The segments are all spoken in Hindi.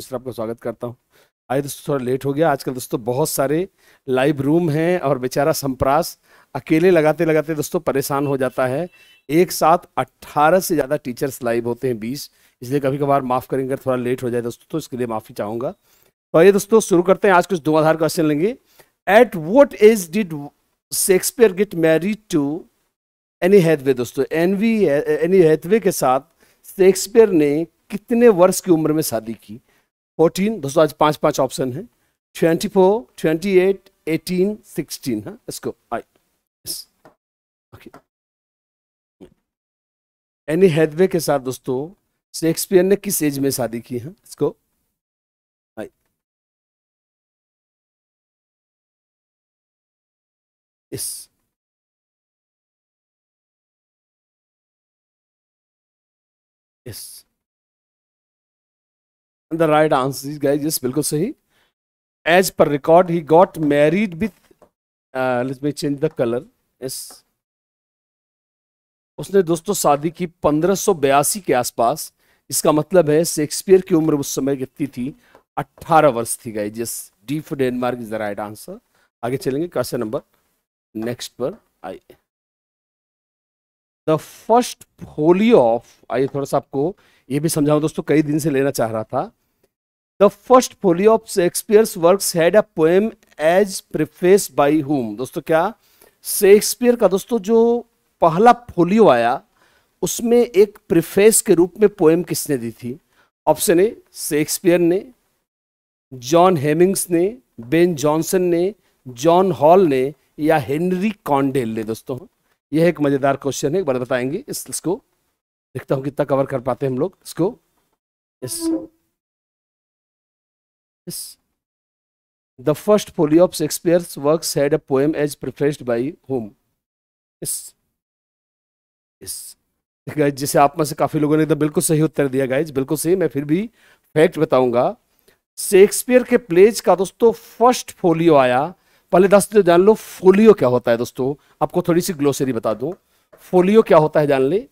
इस तरह आपका स्वागत करता हूँ आज दोस्तों थोड़ा लेट हो गया आजकल दोस्तों बहुत सारे लाइव रूम हैं और बेचारा संप्रास अकेले लगाते लगाते दोस्तों परेशान हो जाता है एक साथ 18 से ज़्यादा टीचर्स लाइव होते हैं 20 इसलिए कभी कभार माफ़ करेंगे अगर थोड़ा लेट हो जाए दोस्तों तो इसके लिए माफ़ी चाहूँगा तो ये दोस्तों शुरू करते हैं आज कुछ दो आधार क्वेश्चन लेंगे at what age did Shakespeare get married to Anne Hathaway दोस्तों एनवी एनी हैथवे के साथ शेक्सपियर ने कितने वर्ष की उम्र में शादी की फोर्टीन दोस्तों आज पांच पांच ऑप्शन है twenty four twenty eight eighteen sixteen है इसको आई ओके एनी हैदवे के साथ दोस्तों शेक्सपियर ने किस एज में शादी की है हाँ, इसको आई इस इस the right answer is guys yes बिल्कुल सही एज पर record he got married with let me change the colour yes उसने दोस्तों शादी की पंद्रह के आसपास इसका मतलब है शेक्सपियर की उम्र उस समय कितनी थी 18 वर्ष थी गाइज जिस D for Denmark is the right answer आगे चलेंगे क्वेश्चन नंबर नेक्स्ट पर आइए द फर्स्ट फोलियो ऑफ आइए थोड़ा सा आपको ये भी समझाऊं दोस्तों कई दिन से लेना चाह रहा था The first folio of Shakespeare's works had a poem as preface by whom? दोस्तों क्या शेक्सपियर का दोस्तों जो पहला फोलियो आया उसमें एक प्रिफेस के रूप में पोएम किसने दी थी ऑप्शन ए शेक्सपियर ने जॉन हेमिंग्स ने बेन जॉनसन ने जॉन हॉल ने या हेनरी कॉन्डेल ने दोस्तों यह एक मज़ेदार क्वेश्चन है एक बार बताएंगे इस, इसको देखता हूँ कितना कवर कर पाते हैं हम लोग इसको इस Yes. The first folio of Shakespeare's works had a poem as prefaced by whom? Yes. Yes. Guys जैसे आप में से काफ़ी लोगों ने तो बिल्कुल सही उत्तर दिया गाइज बिल्कुल सही मैं फिर भी फैक्ट बताऊंगा शेक्सपियर के प्लेज का दोस्तों फर्स्ट फोलियो आया पहले दस तो जान लो फोलियो क्या होता है दोस्तों आपको थोड़ी सी ग्लोसरी बता दूं फोलियो क्या होता है जान ले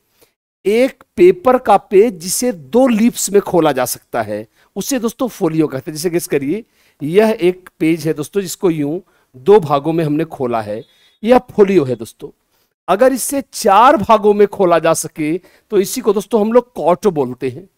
एक पेपर का पेज जिसे दो लीप्स में खोला जा सकता है उसे दोस्तों फोलियो कहते हैं जिसे किस करिए यह एक पेज है दोस्तों जिसको यूं दो भागों में हमने खोला है यह फोलियो है दोस्तों अगर इसे चार भागों में खोला जा सके तो इसी को दोस्तों हम लोग कॉटो बोलते हैं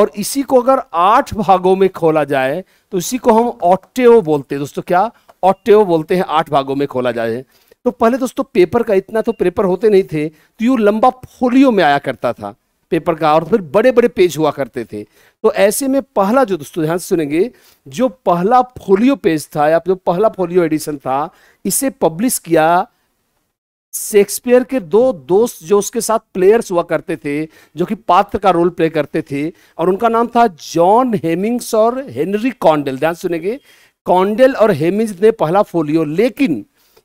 और इसी को अगर आठ भागों में खोला जाए तो इसी को हम ऑटेओ बोलते हैं दोस्तों क्या ऑटेओ बोलते हैं आठ भागों में खोला जाए तो पहले दोस्तों पेपर का इतना तो पेपर होते नहीं थे तो यू लंबा फोलियो में आया करता था पेपर का और फिर बड़े बड़े पेज हुआ करते थे तो ऐसे में पहला जो दोस्तों ध्यान सुनेंगे जो पहला फोलियो पेज था या जो पहला फोलियो एडिशन था इसे पब्लिश किया शेक्सपियर के दो दोस्त जो उसके साथ प्लेयर्स हुआ करते थे जो कि पात्र का रोल प्ले करते थे और उनका नाम था जॉन हेमिंग्स और हेनरी कॉन्डेल ध्यान सुनेंगे कॉन्डेल और हेमिंग्स ने पहला फोलियो लेकिन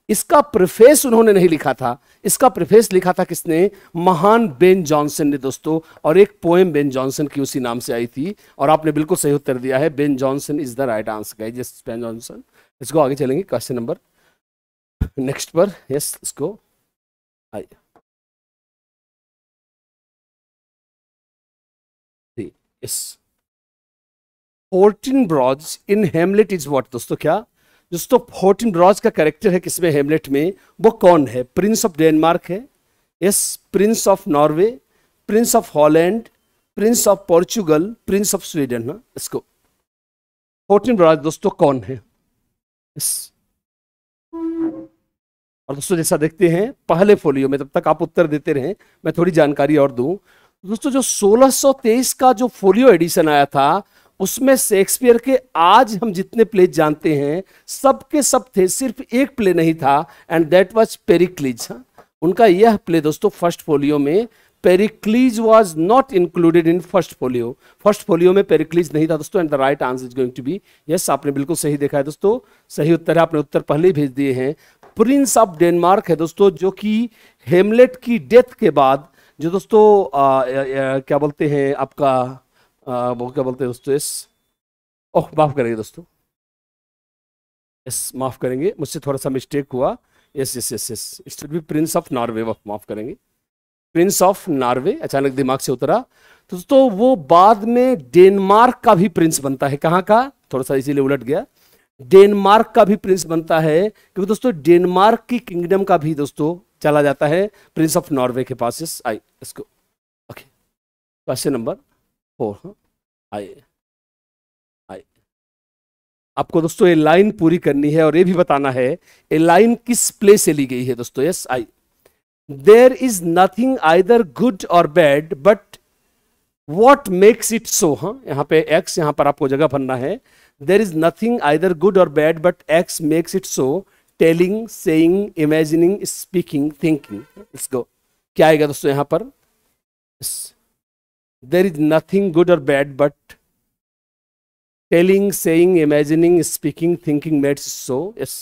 इसका प्रिफेस उन्होंने नहीं लिखा था इसका प्रिफेस लिखा था किसने महान बेन जॉनसन ने दोस्तों और एक पोएम बेन जॉनसन की उसी नाम से आई थी और आपने बिल्कुल सही उत्तर दिया है Ben Jonson is the right answer yes Ben Jonson इसको आगे चलेंगे क्वेश्चन नंबर नेक्स्ट पर यस इसको आइए Fortinbras in Hamlet is what दोस्तों क्या दोस्तों फोर्टीन ब्रॉज का कैरेक्टर है किसमें हेमलेट में वो कौन है प्रिंस ऑफ डेनमार्क है yes prince of Norway prince of Holland prince of Portugal prince of Sweden है इसको फोर्टीन ब्रॉज दोस्तों कौन है यस और दोस्तों जैसा देखते हैं पहले फोलियो में तब तक आप उत्तर देते रहें मैं थोड़ी जानकारी और दूं दोस्तों जो 1623 का जो फोलियो एडिशन आया था उसमें शेक्सपियर के आज हम जितने प्ले जानते हैं सबके सब थे सिर्फ एक प्ले नहीं था एंड दैट वाज पेरिक्लीज उनका यह प्ले दोस्तों फर्स्ट फोलियो में Pericles was not included in first folio first folio में पेरिक्लीज नहीं था दोस्तों and the right answer is going to be yes आपने बिल्कुल सही देखा है दोस्तों सही उत्तर है आपने उत्तर पहले ही भेज दिए हैं प्रिंस ऑफ डेनमार्क है दोस्तों जो कि हेमलेट की डेथ के बाद जो दोस्तों आ, आ, आ, क्या बोलते हैं आपका वो क्या बोलते हैं दोस्तों इस ओह माफ़ करेंगे दोस्तों यस माफ़ करेंगे मुझसे थोड़ा सा मिस्टेक हुआ yes yes yes yes should be prince of Norway माफ़ करेंगे प्रिंस ऑफ नॉर्वे अचानक दिमाग से उतरा तो, तो वो बाद में डेनमार्क का भी प्रिंस बनता है कहाँ का थोड़ा सा इसीलिए उलट गया डेनमार्क का भी प्रिंस बनता है क्योंकि दोस्तों डेनमार्क की किंगडम का भी दोस्तों चला जाता है प्रिंस ऑफ नॉर्वे के पास आई इसको ओके क्वेश्चन नंबर फोर हाँ, आइए आइए आपको दोस्तों ये लाइन पूरी करनी है और ये भी बताना है ये लाइन किस प्ले से ली गई है दोस्तों yes I there is nothing either good और bad but what makes it so हाँ यहाँ पे एक्स यहाँ पर आपको जगह भरना है there is nothing either good और bad but X makes it so telling saying imagining speaking thinking इसको क्या आएगा दोस्तों यहाँ पर yes. there is nothing good or bad but telling, saying, imagining, speaking, thinking makes so. Yes.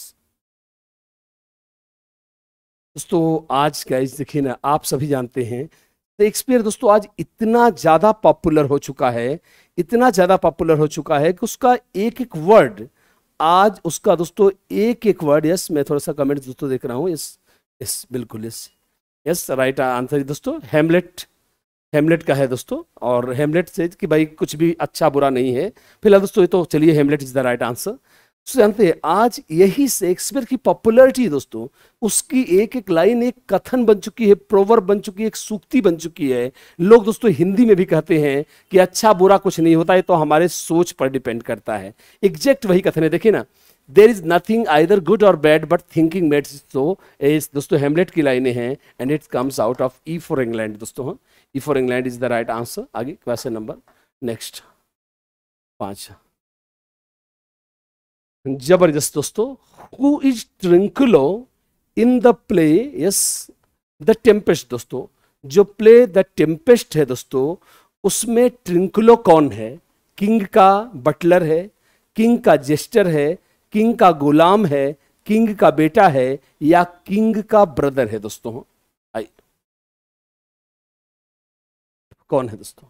दोस्तों आज गाइज देखिए ना आप सभी जानते हैं शेक्सपियर तो दोस्तों आज इतना ज़्यादा पॉपुलर हो चुका है इतना ज़्यादा पॉपुलर हो चुका है कि उसका एक एक वर्ड आज उसका दोस्तों एक एक वर्ड यस मैं थोड़ा सा कमेंट दोस्तों देख रहा हूँ यस यस बिल्कुल यस यस राइट आंसर दोस्तों हेमलेट हेमलेट का है दोस्तों और हेमलेट से कि भाई कुछ भी अच्छा बुरा नहीं है फिलहाल दोस्तों ये तो चलिए Hamlet is the right answer तो जानते हैं आज यही शेक्सपियर की पॉपुलैरिटी दोस्तों उसकी एक एक लाइन एक कथन बन चुकी है प्रोवर बन चुकी है एक सूक्ति बन चुकी है लोग दोस्तों हिंदी में भी कहते हैं कि अच्छा बुरा कुछ नहीं होता है तो हमारे सोच पर डिपेंड करता है एग्जैक्ट वही कथन है देखिए ना there is nothing either good और बैड बट थिंकिंग मेट्स तो दोस्तों हेमलेट की लाइने हैं and it comes out of E for England दोस्तों E for England is the right answer आगे क्वेश्चन नंबर नेक्स्ट पांच जबरदस्त दोस्तों who is Trinculo in the play yes the Tempest दोस्तों जो प्ले द टेम्पेस्ट है दोस्तों उसमें ट्रिंकलो कौन है किंग का बटलर है किंग का जेस्टर है किंग का गुलाम है किंग का बेटा है या किंग का ब्रदर है दोस्तों कौन है दोस्तों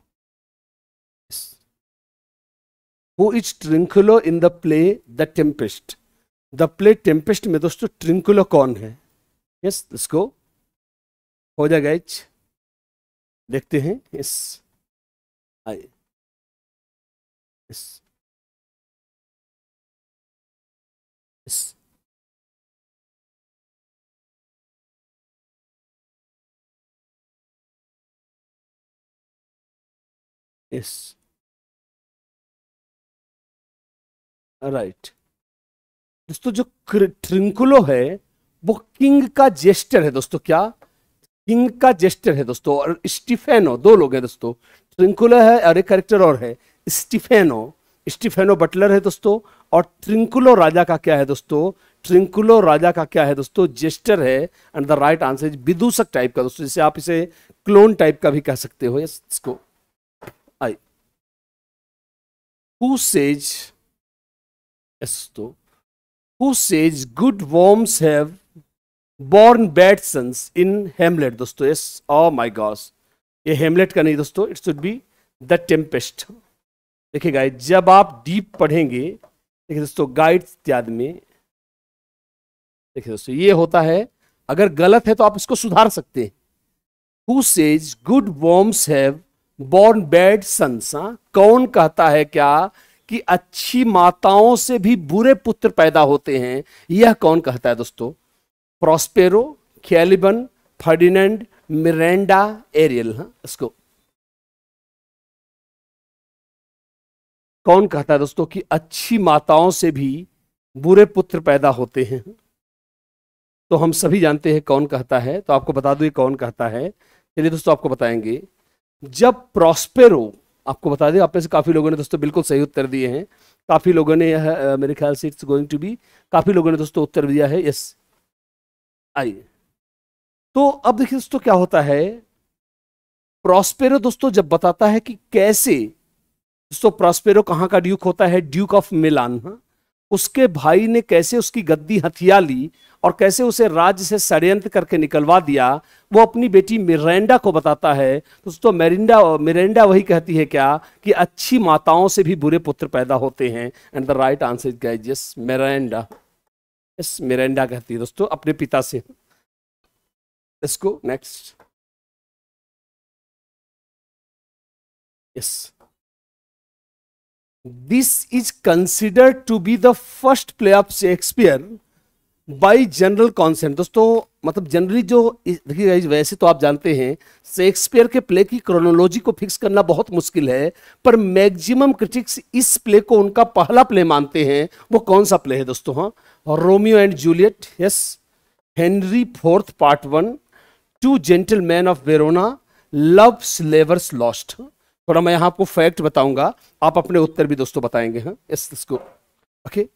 who is Trinculo in the play the Tempest the play Tempest में दोस्तों ट्रिंकुलो कौन है यस इसको हो जाएगा इच देखते हैं yes I yes is right दोस्तों जो ट्रिंकुलो है वो किंग का जेस्टर है दोस्तों क्या किंग का जेस्टर है दोस्तों और स्टीफेनो दो लोग हैं दोस्तों ट्रिंकुलो है और एक कैरेक्टर और है स्टीफेनो स्टीफेनो बटलर है दोस्तों और ट्रिंकुलो राजा का क्या है दोस्तों ट्रिंकुलो राजा का क्या है दोस्तों जेस्टर है एंड द राइट आंसर विदूषक टाइप का दोस्तों जिसे आप इसे क्लोन टाइप का भी कह सकते हो इसको who says stop who says good worms have born bad sons in hamlet दोस्तों yes oh my gosh ये हेमलेट का नहीं दोस्तों it should be the Tempest देखिए गाइड जब आप डीप पढ़ेंगे देखिए दोस्तों गाइड इत्यादि में देखिए दोस्तों ये होता है अगर गलत है तो आप इसको सुधार सकते हैं हु सेज गुड वॉर्म्स हैव बॉर्न बैड सन्सा कौन कहता है क्या कि अच्छी माताओं से भी बुरे पुत्र पैदा होते हैं यह कौन कहता है दोस्तों Prospero Caliban Ferdinand Miranda Ariel इसको कौन कहता है दोस्तों कि अच्छी माताओं से भी बुरे पुत्र पैदा होते हैं तो हम सभी जानते हैं कौन कहता है तो आपको बता दू ये कौन कहता है चलिए दोस्तों आपको बताएंगे जब प्रॉस्पेरो आपको बता दें आप में से काफ़ी लोगों ने दोस्तों बिल्कुल सही उत्तर दिए हैं काफ़ी लोगों ने यह मेरे ख्याल से इट्स गोइंग टू बी काफ़ी लोगों ने दोस्तों उत्तर दिया है यस आइए तो अब देखिए दोस्तों क्या होता है प्रॉस्पेरो दोस्तों जब बताता है कि कैसे दोस्तों प्रॉस्पेरो कहाँ का ड्यूक होता है ड्यूक ऑफ मिलान उसके भाई ने कैसे उसकी गद्दी हथिया ली और कैसे उसे राज्य से षड्यंत्र करके निकलवा दिया वो अपनी बेटी मिरेंडा को बताता है तो मेरिंडा मिरेंडा वही कहती है क्या कि अच्छी माताओं से भी बुरे पुत्र पैदा होते हैं and the right answer is guys yes Miranda yes Miranda कहती है दोस्तों अपने पिता से इसको next yes yes. This is considered to be the first play of Shakespeare by general consent. दोस्तों मतलब जनरली जो देखिए गाइज वैसे तो आप जानते हैं शेक्सपियर के प्ले की क्रोनोलॉजी को फिक्स करना बहुत मुश्किल है पर मैक्सिमम क्रिटिक्स इस प्ले को उनका पहला प्ले मानते हैं वो कौन सा प्ले है दोस्तों हाँ Romeo and Juliet yes Henry fourth part one two gentlemen of Verona love's labour's lost थोड़ा मैं यहाँ आपको फैक्ट बताऊंगा आप अपने उत्तर भी दोस्तों बताएंगे हाँ इस इसको ओके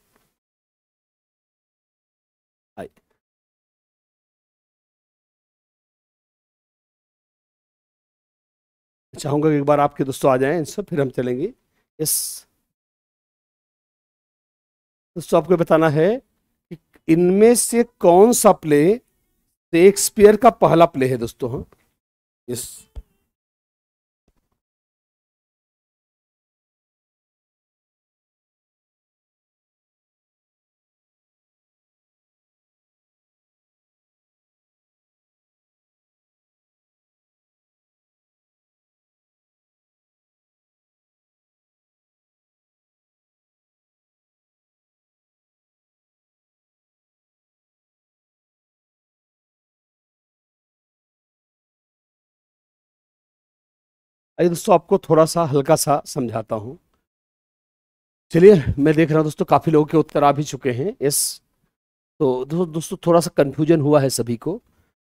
चाहूंगा कि एक बार आपके दोस्तों आ जाएं सब फिर हम चलेंगे इस दोस्तों आपको बताना है कि इनमें से कौन सा प्ले शेक्सपियर का पहला प्ले है दोस्तों हाँ इस अरे दोस्तों आपको थोड़ा सा हल्का सा समझाता हूँ चलिए मैं देख रहा हूँ दोस्तों काफ़ी लोगों के उत्तर आ भी चुके हैं यस तो दो, दोस्तों थोड़ा सा कन्फ्यूजन हुआ है सभी को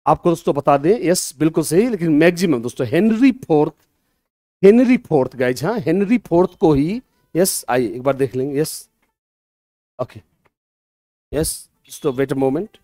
आपको दोस्तों बता दें यस बिल्कुल सही लेकिन मैक्सिमम दोस्तों Henry fourth Henry fourth guys हाँ हेनरी फोर्थ को ही यस आइए एक बार देख लेंगे यस ओके यस दोस्तों wait a moment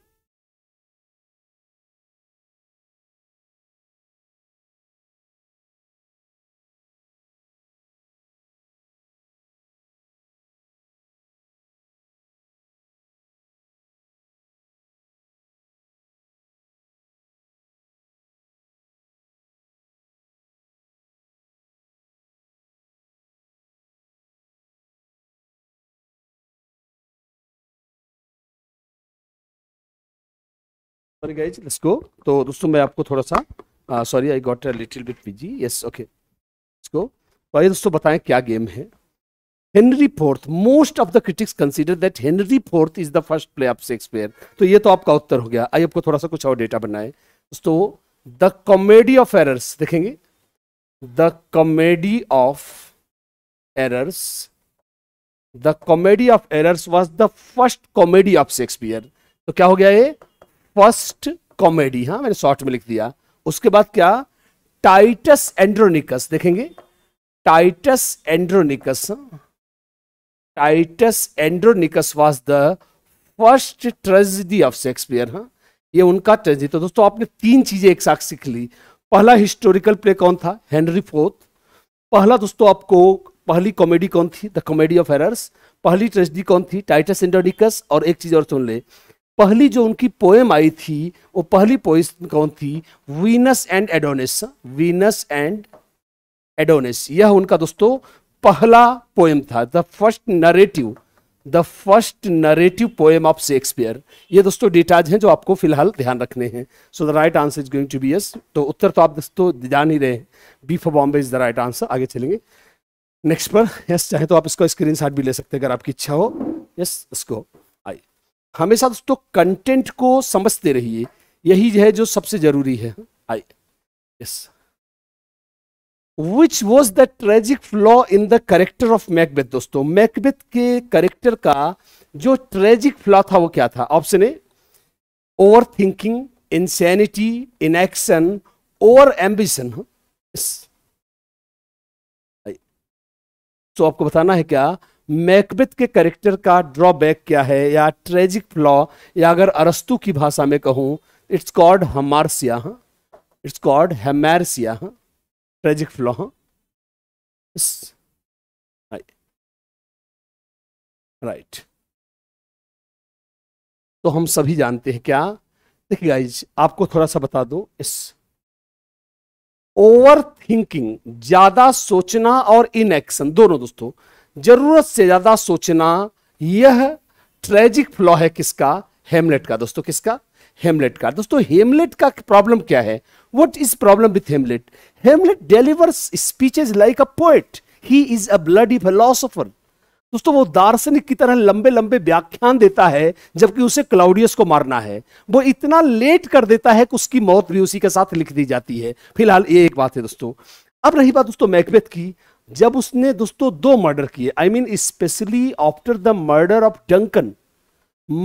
sorry guys let's go तो दोस्तों मैं आपको थोड़ा सा sorry I got little bit busy yes okay let's go तो आइए दोस्तों बताएं क्या गेम है Henry fourth most of the critics consider that Henry fourth is the first play of Shakespeare तो ये तो आपका उत्तर हो गया आइए आपको थोड़ा सा कुछ और डेटा बनाए दोस्तों द कॉमेडी ऑफ एरर्स देखेंगे the comedy of errors the comedy of errors was the first comedy of Shakespeare तो क्या हो गया ये फर्स्ट कॉमेडी हाँ मैंने शॉर्ट में लिख दिया उसके बाद क्या टाइटस एंड्रोनिकस देखेंगे टाइटस एंड्रोनिकस हाँ। Titus Andronicus was the first tragedy of Shakespeare हाँ ये उनका ट्रेजिडी तो दोस्तों आपने तीन चीजें एक साथ सीख ली पहला हिस्टोरिकल प्ले कौन था हेनरी फोर्थ पहला दोस्तों आपको पहली कॉमेडी कौन थी द कॉमेडी ऑफ एरर्स पहली ट्रेजिडी कौन थी टाइटस एंड्रोनिकस और एक चीज और सुन ले पहली जो उनकी पोएम आई थी वो पहली पोइस कौन थी Venus and Adonis Venus and Adonis यह उनका दोस्तों पहला पोएम था the first narrative the first narrative poem of Shakespeare ये दोस्तों डेटाज हैं जो आपको फिलहाल ध्यान रखने हैं so the right answer is going to be S तो उत्तर तो आप दोस्तों जान ही रहे हैं B for Bombay is the right answer आगे चलेंगे नेक्स्ट पर यस yes, चाहे तो आप इसका स्क्रीन भी ले सकते हैं अगर आपकी इच्छा हो यस yes, इसको हमेशा दोस्तों कंटेंट को समझते रहिए यही है जो सबसे जरूरी है I yes which was the tragic flaw in the character of Macbeth दोस्तों मैकबेथ के करेक्टर का जो ट्रेजिक फ्लॉ था वो क्या था option A over thinking insanity in action over ambition तो आपको बताना है क्या मैकबेथ के कैरेक्टर का ड्रॉबैक क्या है या ट्रेजिक फ्लॉ या अगर अरस्तु की भाषा में कहूं it's called hamartia it's called hamartia tragic flaw right तो हम सभी जानते हैं क्या देखिए गाइज आपको थोड़ा सा बता दो इस ओवर थिंकिंग ज्यादा सोचना और इनएक्शन दोनों दोस्तों जरूरत से ज्यादा सोचना यह ट्रेजिक फ्लॉ है किसका हेमलेट का दोस्तों किसका हेमलेट का दोस्तों हेमलेट का प्रॉब्लम क्या है what is problem with Hamlet Hamlet deliver speeches like a poet he is a blood philosopher दोस्तों वो दार्शनिक की तरह लंबे लंबे व्याख्यान देता है जबकि उसे क्लाउडियस को मारना है वो इतना लेट कर देता है कि उसकी मौत भी उसी के साथ लिख दी जाती है फिलहाल ये एक बात है दोस्तों अब रही बात दोस्तों मैकबेथ की जब उसने दोस्तों दो मर्डर किए I mean specially after the murder of Duncan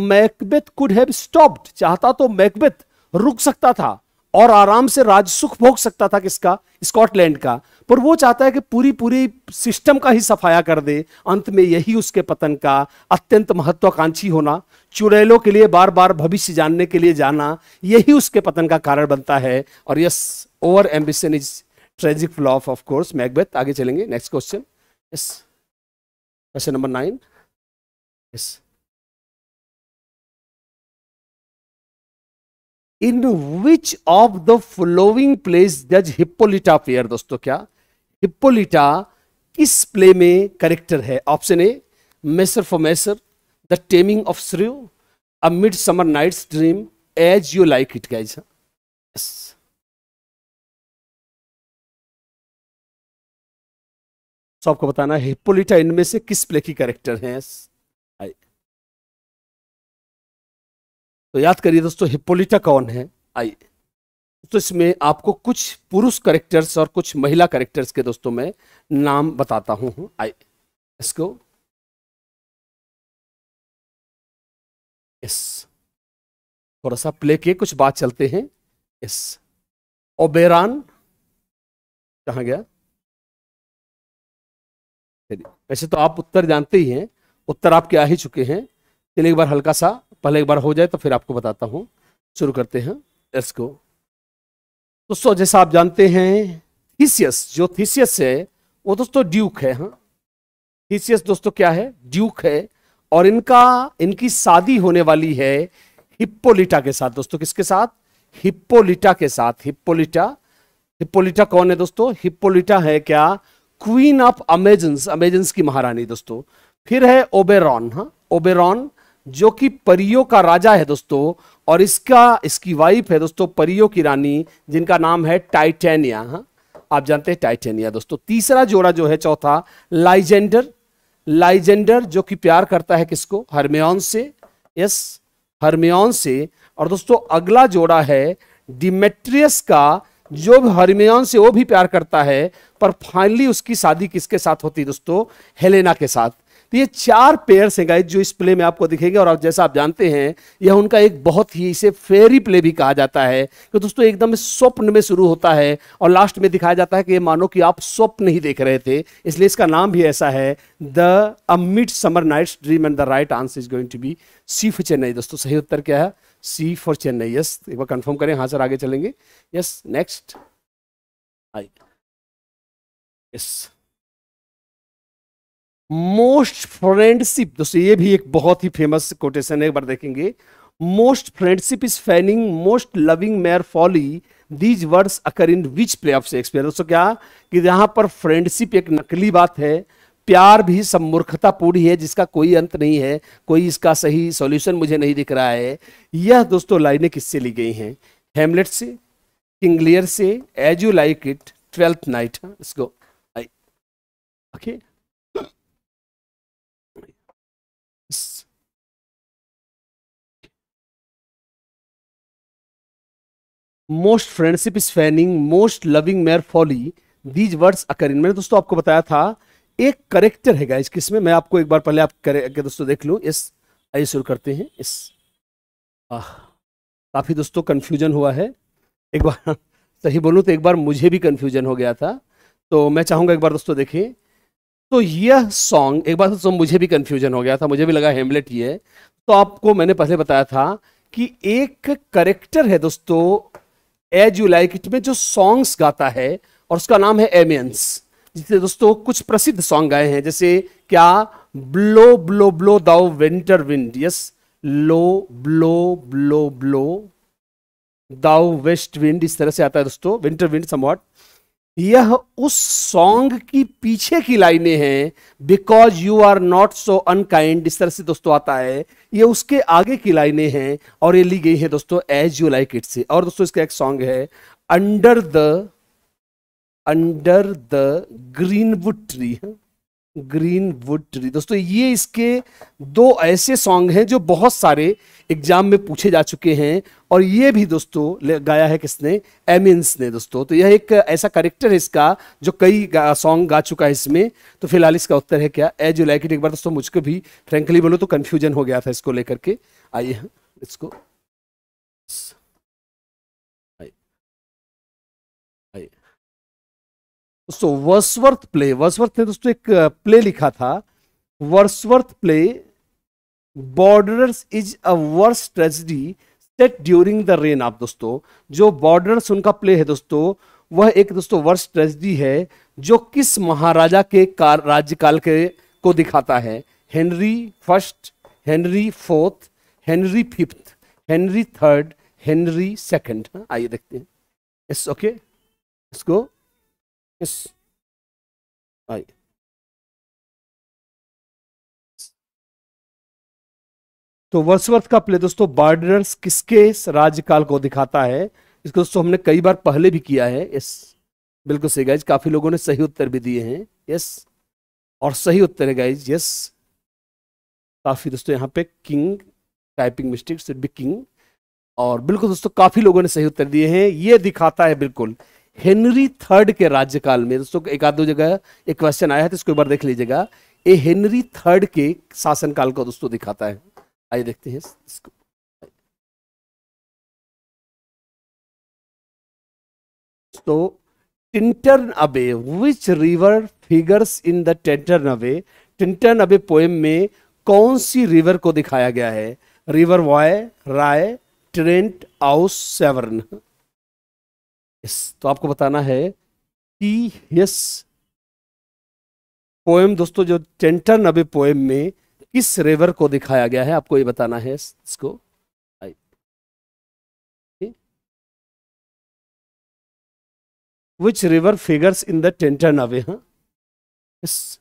Macbeth could have stopped चाहता तो मैकबेथ रुक सकता था और आराम से राज सुख भोग सकता था किसका स्कॉटलैंड का पर वो चाहता है कि पूरी पूरी सिस्टम का ही सफाया कर दे अंत में यही उसके पतन का अत्यंत महत्वाकांक्षी होना चुड़ैलों के लिए बार बार भविष्य जानने के लिए जाना यही उसके पतन का कारण बनता है और yes over ambition is tragic flaw of course Macbeth आगे चलेंगे next question yes question number nine yes in which of the following plays जज हिप्पोलिटा पेयर दोस्तों क्या हिप्पोलिटा किस प्ले में करेक्टर है option a measure for measure the taming of shrew a midsummer night's dream as you like it guys yes so तो आपको बताना है हिपोलिटा इनमें से किस प्ले की कैरेक्टर है तो याद करिए दोस्तों हिप्पोलिटा कौन है आई तो इसमें आपको कुछ पुरुष करेक्टर्स और कुछ महिला करेक्टर्स के दोस्तों में नाम बताता हूं आई इसको यस थोड़ा सा प्ले के कुछ बात चलते हैं यस ओबेरान कहा गया चलिए वैसे तो आप उत्तर जानते ही हैं उत्तर आपके आ ही चुके हैं चलिए एक बार हल्का सा पहले एक बार हो जाए तो फिर आपको बताता हूँ शुरू करते हैं लेट्स दोस्तों जैसा आप जानते हैं थीसियस जो थीसियस है वो दोस्तों ड्यूक है हाँ थीसियस दोस्तों क्या है ड्यूक है और इनका इनकी शादी होने वाली है हिप्पोलिटा के साथ दोस्तों किसके साथ हिप्पोलिटा के साथ हिप्पोलिटा हिप्पोलिटा कौन है दोस्तों हिप्पोलिटा है क्या क्वीन ऑफ अमेजन्स अमेजन्स की महारानी दोस्तों फिर है ओबेरॉन हाँ ओबेरॉन जो कि परियों का राजा है दोस्तों और इसका इसकी वाइफ है दोस्तों परियों की रानी जिनका नाम है टाइटेनिया हाँ आप जानते हैं टाइटेनिया दोस्तों तीसरा जोड़ा जो है चौथा लाइजेंडर लाइजेंडर जो कि प्यार करता है किसको हरमेन से यस हरमेन से और दोस्तों अगला जोड़ा है डिमेट्रियस का जो भी हरिमयान से वो भी प्यार करता है पर फाइनली उसकी शादी किसके साथ होती है दोस्तों हेलेना के साथ तो ये चार पेयर्स हैं गाइज जो इस प्ले में आपको दिखेंगे और आप जैसा आप जानते हैं यह उनका एक बहुत ही इसे फेरी प्ले भी कहा जाता है कि दोस्तों एकदम स्वप्न में शुरू होता है और लास्ट में दिखाया जाता है कि ये मानो कि आप स्वप्न ही देख रहे थे इसलिए इसका नाम भी ऐसा है the a midsummer night's dream and the right answer is going to be C for Chennai दोस्तों सही उत्तर क्या है सी फॉर चेन्नई यस एक बार कंफर्म करें हाँ सर आगे चलेंगे yes next I yes most friendship दोस्तों ये भी एक बहुत ही फेमस कोटेशन है एक बार देखेंगे most friendship is feigning most loving mere folly these words occur in which play of Shakespeare दोस्तों क्या कि यहां पर फ्रेंडशिप एक नकली बात है प्यार भी सब मूर्खतापूर्ण है जिसका कोई अंत नहीं है कोई इसका सही सॉल्यूशन मुझे नहीं दिख रहा है यह दोस्तों लाइनें किससे ली गई हैं हेमलेट से किंगलियर से as you like it twelfth night इसको go okay most friendship is feigning most loving mere folly these words occur मैंने दोस्तों आपको बताया था एक करेक्टर है गाइस किसमें मैं आपको एक बार पहले आप करे दोस्तों देख लूँ इस आइए शुरू करते हैं इस काफ़ी दोस्तों कन्फ्यूजन हुआ है एक बार सही बोलूँ तो एक बार मुझे भी कन्फ्यूजन हो गया था तो मैं चाहूँगा एक बार दोस्तों देखिए तो यह सॉन्ग एक बार दोस्तों मुझे भी कन्फ्यूजन हो गया था मुझे भी लगा हेमलेट ये तो आपको मैंने पहले बताया था कि एक करेक्टर है दोस्तों एज यू लाइक इट में जो सॉन्ग्स गाता है और उसका नाम है एमियंस जिसे दोस्तों कुछ प्रसिद्ध सॉन्ग आए हैं जैसे क्या blow blow blow thou winter wind yes लो blow blow blow thou west wind इस तरह से आता है दोस्तों विंटर विंड समवॉट यह उस सॉन्ग की पीछे की लाइनें हैं because you are not so unkind इस तरह से दोस्तों आता है ये उसके आगे की लाइनें हैं और ये ली गई है दोस्तों एज यू लाइक इट से और दोस्तों इसका एक सॉन्ग है under the under the greenwood tree greenwood tree दोस्तों ये इसके दो ऐसे सॉन्ग हैं जो बहुत सारे एग्जाम में पूछे जा चुके हैं और ये भी दोस्तों गाया है किसने एमिन्स ने दोस्तों तो यह एक ऐसा करेक्टर है इसका जो कई सॉन्ग गा चुका है इसमें तो फिलहाल इसका उत्तर है क्या एज यू लाइक इट एक बार दोस्तों मुझको भी फ्रेंकली बोलो तो कन्फ्यूजन हो गया था इसको लेकर के आइए हाँ, इसको सो वर्सवर्थ प्ले वर्सवर्थ ने दोस्तों एक प्ले लिखा था Wordsworth play borderers is a verse tragedy set during the reign आप दोस्तों जो बॉर्डर्स उनका प्ले है दोस्तों वह एक दोस्तों वर्स ट्रेजिडी है जो किस महाराजा के कार राज्यकाल के को दिखाता है Henry first Henry fourth Henry fifth Henry third Henry second हाँ, आइए देखते हैं इस ओके okay? इसको Yes. Bye. तो वर्षवर्थ का प्ले दोस्तों बॉर्डर्स किसके राज्यकाल को दिखाता है इसको दोस्तों हमने कई बार पहले भी किया है यस बिल्कुल सही गाइज काफी लोगों ने सही उत्तर भी दिए हैं यस और सही उत्तर है गाइज यस काफी दोस्तों यहाँ पे किंग टाइपिंग मिस्टेक सिर्फ भी किंग और बिल्कुल दोस्तों काफी लोगों ने सही उत्तर दिए हैं ये दिखाता है बिल्कुल हेनरी थर्ड के राज्यकाल में दोस्तों एक आध दो जगह एक क्वेश्चन आया है तो इसको एक बार देख लीजिएगा ये हेनरी थर्ड के शासनकाल को दोस्तों दिखाता है आइए देखते हैं इसको तो Tintern Abbey which river figures in the Tintern Abbey Tintern अबे पोएम में कौन सी रिवर को दिखाया गया है river Wye Rye Trent Ouse Severn yes तो आपको बताना है कि यस पोएम दोस्तों जो टेंटन अबे पोएम में किस रेवर को दिखाया गया है आपको ये बताना है इसको which river figures in the Tintern Abbey हाँ इस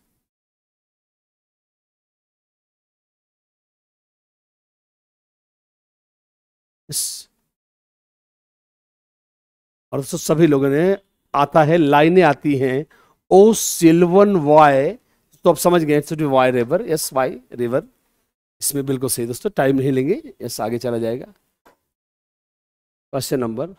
और दोस्तों सभी लोगों ने आता है लाइनें आती हैं ओ सिल्वन वाई तो आप समझ गए it's Wye river yes Wye river इसमें बिल्कुल सही दोस्तों टाइम नहीं लेंगे यस आगे चला जाएगा question number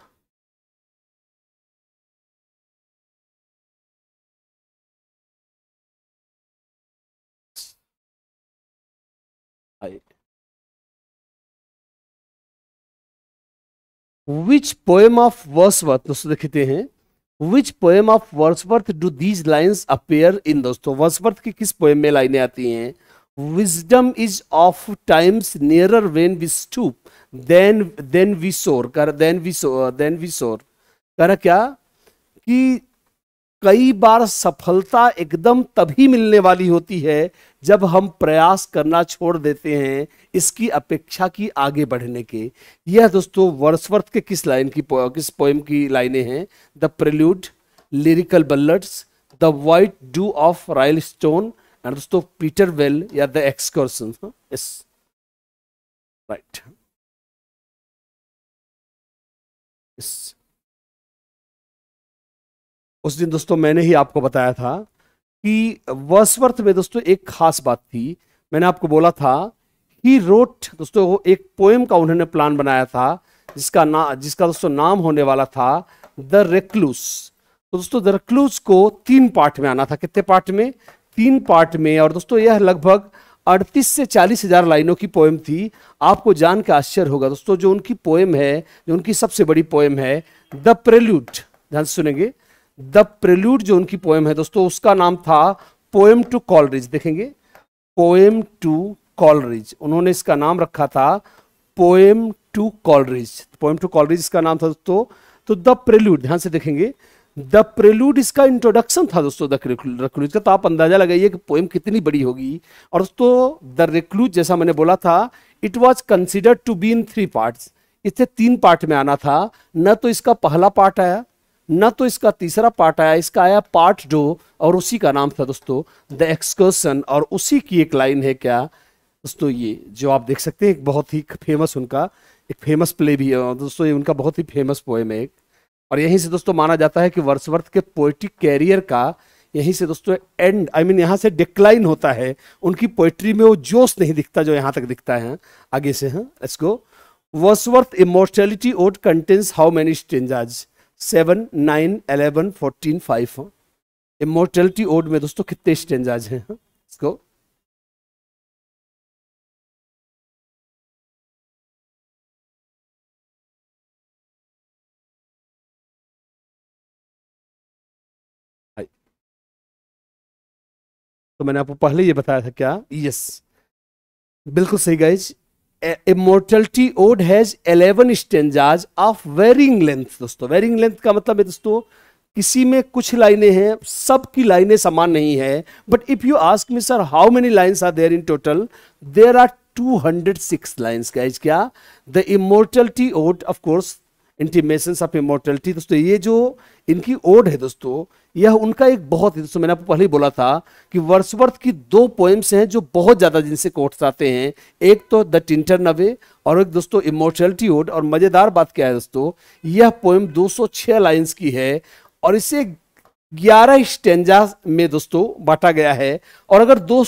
which poem of Wordsworth दोस्तों देखते हैं which poem of Wordsworth do these lines appear in दोस्तों वर्सवर्थ की किस पोएम में लाइनें आती हैं wisdom is of times nearer when we stoop than than we soar कर than we soar than we soar कर क्या कि कई बार सफलता एकदम तभी मिलने वाली होती है जब हम प्रयास करना छोड़ देते हैं इसकी अपेक्षा की आगे बढ़ने के यह दोस्तों वर्षवर्थ के किस लाइन की किस पोएम की लाइनें हैं the prelude lyrical ballads the white doe of Rylstone and दोस्तों पीटर वेल या the excursion is right yes उस दिन दोस्तों मैंने ही आपको बताया था कि वर्सवर्थ में दोस्तों एक खास बात थी मैंने आपको बोला था ही रोट दोस्तों वो एक पोएम का उन्होंने प्लान बनाया था जिसका ना जिसका दोस्तों नाम होने वाला था द रेक्लूस तो दोस्तों द रेक्लूस को तीन पार्ट में आना था कितने पार्ट में तीन पार्ट में और दोस्तों यह लगभग अड़तीस से चालीस हजार लाइनों की पोएम थी आपको जान के आश्चर्य होगा दोस्तों जो उनकी पोएम है जो उनकी सबसे बड़ी पोएम है द प्रेल्यूट ध्यान सुनेंगे द प्रेल्यूड जो उनकी पोएम है दोस्तों उसका नाम था पोएम टू कॉलरिज देखेंगे पोएम टू कॉलरिज उन्होंने इसका नाम रखा था poem to Coleridge poem to Coleridge इसका नाम था दोस्तों तो द प्रेल्यूड ध्यान से देखेंगे द प्रेल्यूड इसका इंट्रोडक्शन था दोस्तों द रिक्लूज का तो आप अंदाजा लगाइए कि पोएम कितनी बड़ी होगी और दोस्तों द रिक्लूज जैसा मैंने बोला था it was considered to be in three part इसे तीन पार्ट में आना था न तो इसका पहला पार्ट आया न तो इसका तीसरा पार्ट आया इसका आया पार्ट जो और उसी का नाम था दोस्तों द एक्सकर्सन और उसी की एक लाइन है क्या दोस्तों ये जो आप देख सकते हैं एक बहुत ही फेमस उनका एक फेमस प्ले भी है दोस्तों ये उनका बहुत ही फेमस पोएम है एक और यहीं से दोस्तों माना जाता है कि वर्षवर्थ के पोएट्रिक कैरियर का यहीं से दोस्तों and I I mean mean, यहाँ से डिक्लाइन होता है उनकी पोइट्री में वो जोश नहीं दिखता जो यहाँ तक दिखता है आगे से हाँ इसको Wordsworth emotionality ode contains how many stanzas seven nine eleven fourteen five immortality हाँ। ओड में दोस्तों कितने स्टेंजाज हैं हाँ। इसको तो मैंने आपको पहले ये बताया था क्या यस बिल्कुल सही guys immortality ode has eleven stanzas of varying length दोस्तों वेरिंग लेंथ का मतलब है दोस्तों किसी में कुछ लाइनें हैं सबकी लाइनें समान नहीं है but if you ask me sir how many lines are there in total there are 206 lines guys क्या the immortality ode of course intimation of immortality दोस्तों ये जो इनकी ओड है दोस्तों यह उनका एक बहुत ही दोस्तों मैंने आपको पहले ही बोला था कि वर्षवर्थ की दो पोएम्स हैं जो बहुत ज़्यादा जिनसे कोट्स आते हैं एक तो द टिंटर नवे और एक दोस्तों इमोर्टेलिटी ओड और मज़ेदार बात क्या है दोस्तों यह पोएम दो लाइंस की है और इसे ग्यारह स्टेंजा में दोस्तों बांटा गया है और अगर दो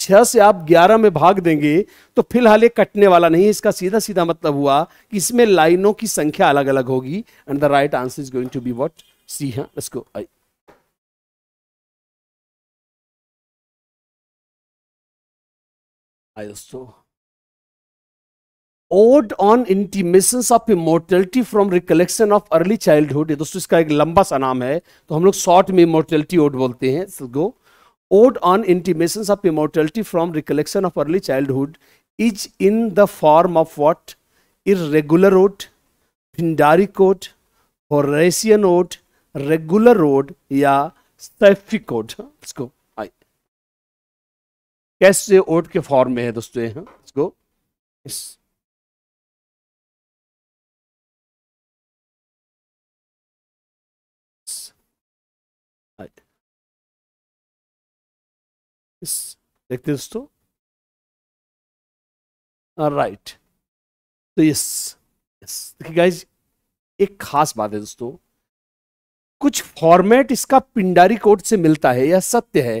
छह से आप ग्यारह में भाग देंगे तो फिलहाल ये कटने वाला नहीं इसका सीधा सीधा मतलब हुआ कि इसमें लाइनों की संख्या अलग अलग होगी and the right answer is going to be what C हाँ इसको आई दोस्तों ode on intimation of immortality from recollection of early childhood दोस्तों इसका एक लंबा सा नाम है तो हम लोग शॉर्ट में इमोर्टेलिटी ओड बोलते हैं गो Ode on intimations of immortality from recollection of early childhood is in the form of what? Irregular ode, Pindaric ode, Horatian ode, regular ode या सैफिक ode. इसको कैसे ओड के फॉर्म में है दोस्तों ये इसको इस देखते दोस्तों राइट तो यस यस देखिए गाइज एक खास बात है दोस्तों कुछ फॉर्मेट इसका पिंडारी कोड से मिलता है यह सत्य है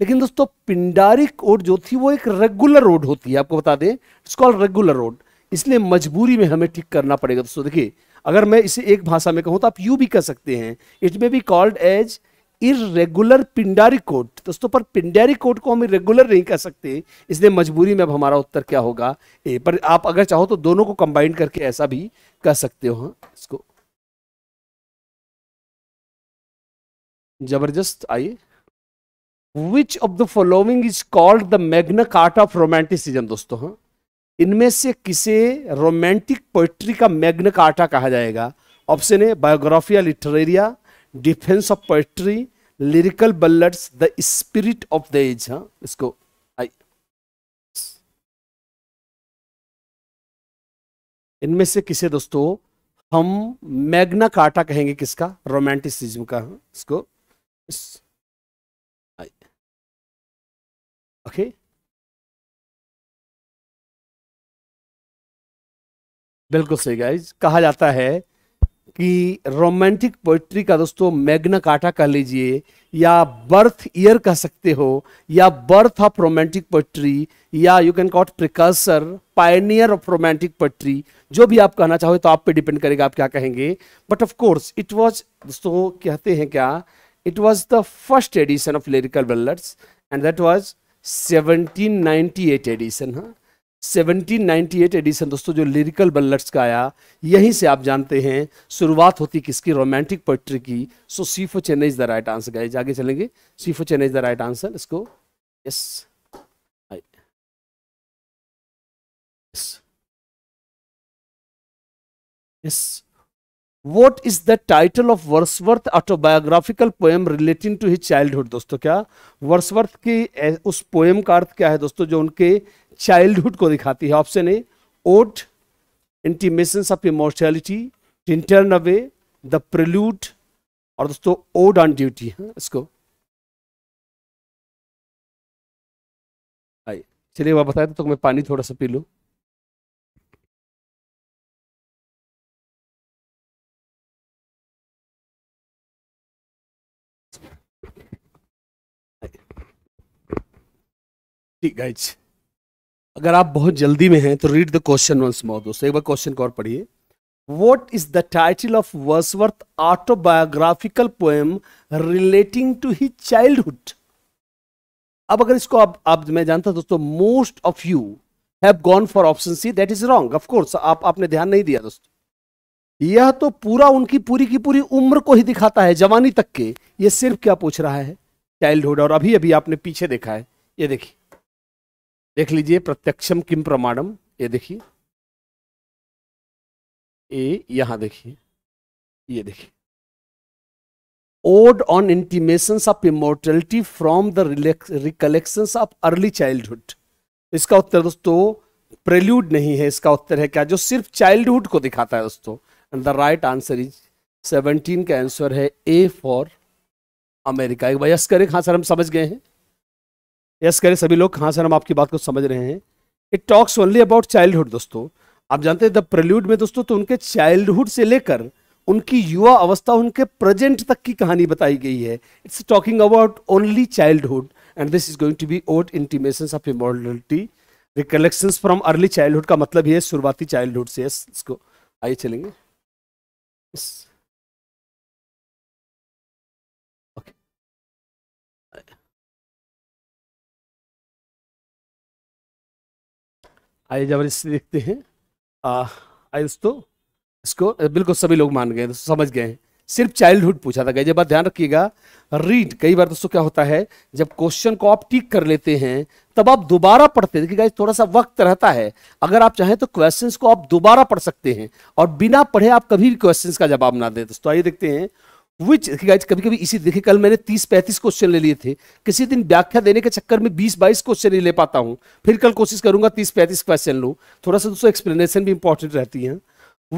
लेकिन दोस्तों पिंडारी कोड जो थी वो एक रेगुलर रोड होती है आपको बता दें इट्स कॉल्ड रेगुलर रोड इसलिए मजबूरी में हमें ठीक करना पड़ेगा दोस्तों देखिए अगर मैं इसे एक भाषा में कहूँ तो आप यू भी कह सकते हैं it may be called as irregular Pindaric ode दोस्तों पर पिंडारी कोट को हम इरेगुलर नहीं कह सकते इसलिए मजबूरी में अब हमारा उत्तर क्या होगा ए पर आप अगर चाहो तो दोनों को कंबाइन करके ऐसा भी कह सकते हो हाँ, इसको जबरदस्त आइए which of the following is called the Magna Carta of romanticism दोस्तों हाँ इनमें से किसे रोमांटिक पोइट्री का मैग्न कार्टा कहा जाएगा option A Biographia Literaria defence of poetry lyrical ballads the spirit of the age हाँ इसको इनमें से किसे दोस्तों हम मैग्ना कार्टा कहेंगे किसका रोमांटिसिज्म का हाँ, इसको इस, ओके बिल्कुल सही गाइज कहा जाता है कि रोमांटिक पोइट्री का दोस्तों मैग्ना काटा कह लीजिए या बर्थ ईयर कह सकते हो या बर्थ ऑफ रोमांटिक पोइट्री या you can call precursor pioneer of romantic poetry जो भी आप कहना चाहो तो आप पे डिपेंड करेगा आप क्या कहेंगे but of course it was दोस्तों कहते हैं क्या it was the first edition of lyrical ballads and that was 1798 edition हाँ 1798 एडिशन दोस्तों जो लिरिकल बल्लट्स का आया यहीं से आप जानते हैं शुरुआत होती किसकी रोमांटिक पोइट्री की so C for China is the right answer guys आगे चलेंगे C for China is the right answer इसको yes yes yes what is the title of Wordsworth autobiographical poem relating to his childhood दोस्तों क्या वर्सवर्थ की उस पोएम का अर्थ क्या है दोस्तों जो उनके चाइल्डहुड को दिखाती है option A ode intimation of emotionality Tintern Abbey the prelude और दोस्तों ओड ऑन ड्यूटी इसको चलिए वह बताया तो, तो मैं पानी थोड़ा सा पी लू ठीक गाइज अगर आप बहुत जल्दी में हैं तो read the question once more दोस्तों एक बार क्वेश्चन को और पढ़िए what is the title of Wordsworth's autobiographical poem relating to his childhood? अब अगर इसको आप आप मैं जानता दोस्तों most of you have gone for option C that is wrong of course आप आपने ध्यान नहीं दिया दोस्तों यह तो पूरा उनकी पूरी की पूरी उम्र को ही दिखाता है जवानी तक के ये सिर्फ क्या पूछ रहा है चाइल्डहुड और अभी अभी आपने पीछे देखा है ये देखिए देख लीजिए प्रत्यक्षम किम प्रमाणम ये देखिए ये यहां देखिए ये देखिए ode on intimation of immortality from the recollection of early childhood इसका उत्तर दोस्तों प्रेल्यूड नहीं है इसका उत्तर है क्या जो सिर्फ चाइल्डहुड को दिखाता है दोस्तों the right answer is seventeen का आंसर है ए फॉर अमेरिका एक वयस्कर हाँ सर हम समझ गए हैं यस करें सभी लोग हाँ सर हम आपकी बात को समझ रहे हैं it talks only about childhood दोस्तों आप जानते हैं द प्रल्यूड में दोस्तों तो उनके चाइल्डहुड से लेकर उनकी युवा अवस्था उनके प्रेजेंट तक की कहानी बताई गई है it's talking about only childhood and this is going to be ode intimation of immortality recollection from early childhood का मतलब ये शुरुआती चाइल्डहुड से इसको आइए चलेंगे आइए जबरदस्ती देखते हैं आइए दोस्तों इसको बिल्कुल सभी लोग मान गए समझ गए सिर्फ चाइल्डहुड पूछा था गया बात ध्यान रखिएगा रीड कई बार दोस्तों क्या होता है जब क्वेश्चन को आप टिक कर लेते हैं तब आप दोबारा पढ़ते देखिए गाइस थोड़ा सा वक्त रहता है अगर आप चाहें तो क्वेश्चंस को आप दोबारा पढ़ सकते हैं और बिना पढ़े आप कभी भी क्वेश्चंस का जवाब ना दें दोस्तों आइए देखते हैं विच गाइज कभी कभी इसी देखिए कल मैंने तीस पैंतीस क्वेश्चन ले लिए थे किसी दिन व्याख्या देने के चक्कर में बीस बाईस क्वेश्चन ही ले पाता हूँ फिर कल कोशिश करूंगा तीस पैंतीस क्वेश्चन लो थोड़ा सा दोस्तों एक्सप्लेनेशन भी इंपॉर्टेंट रहती है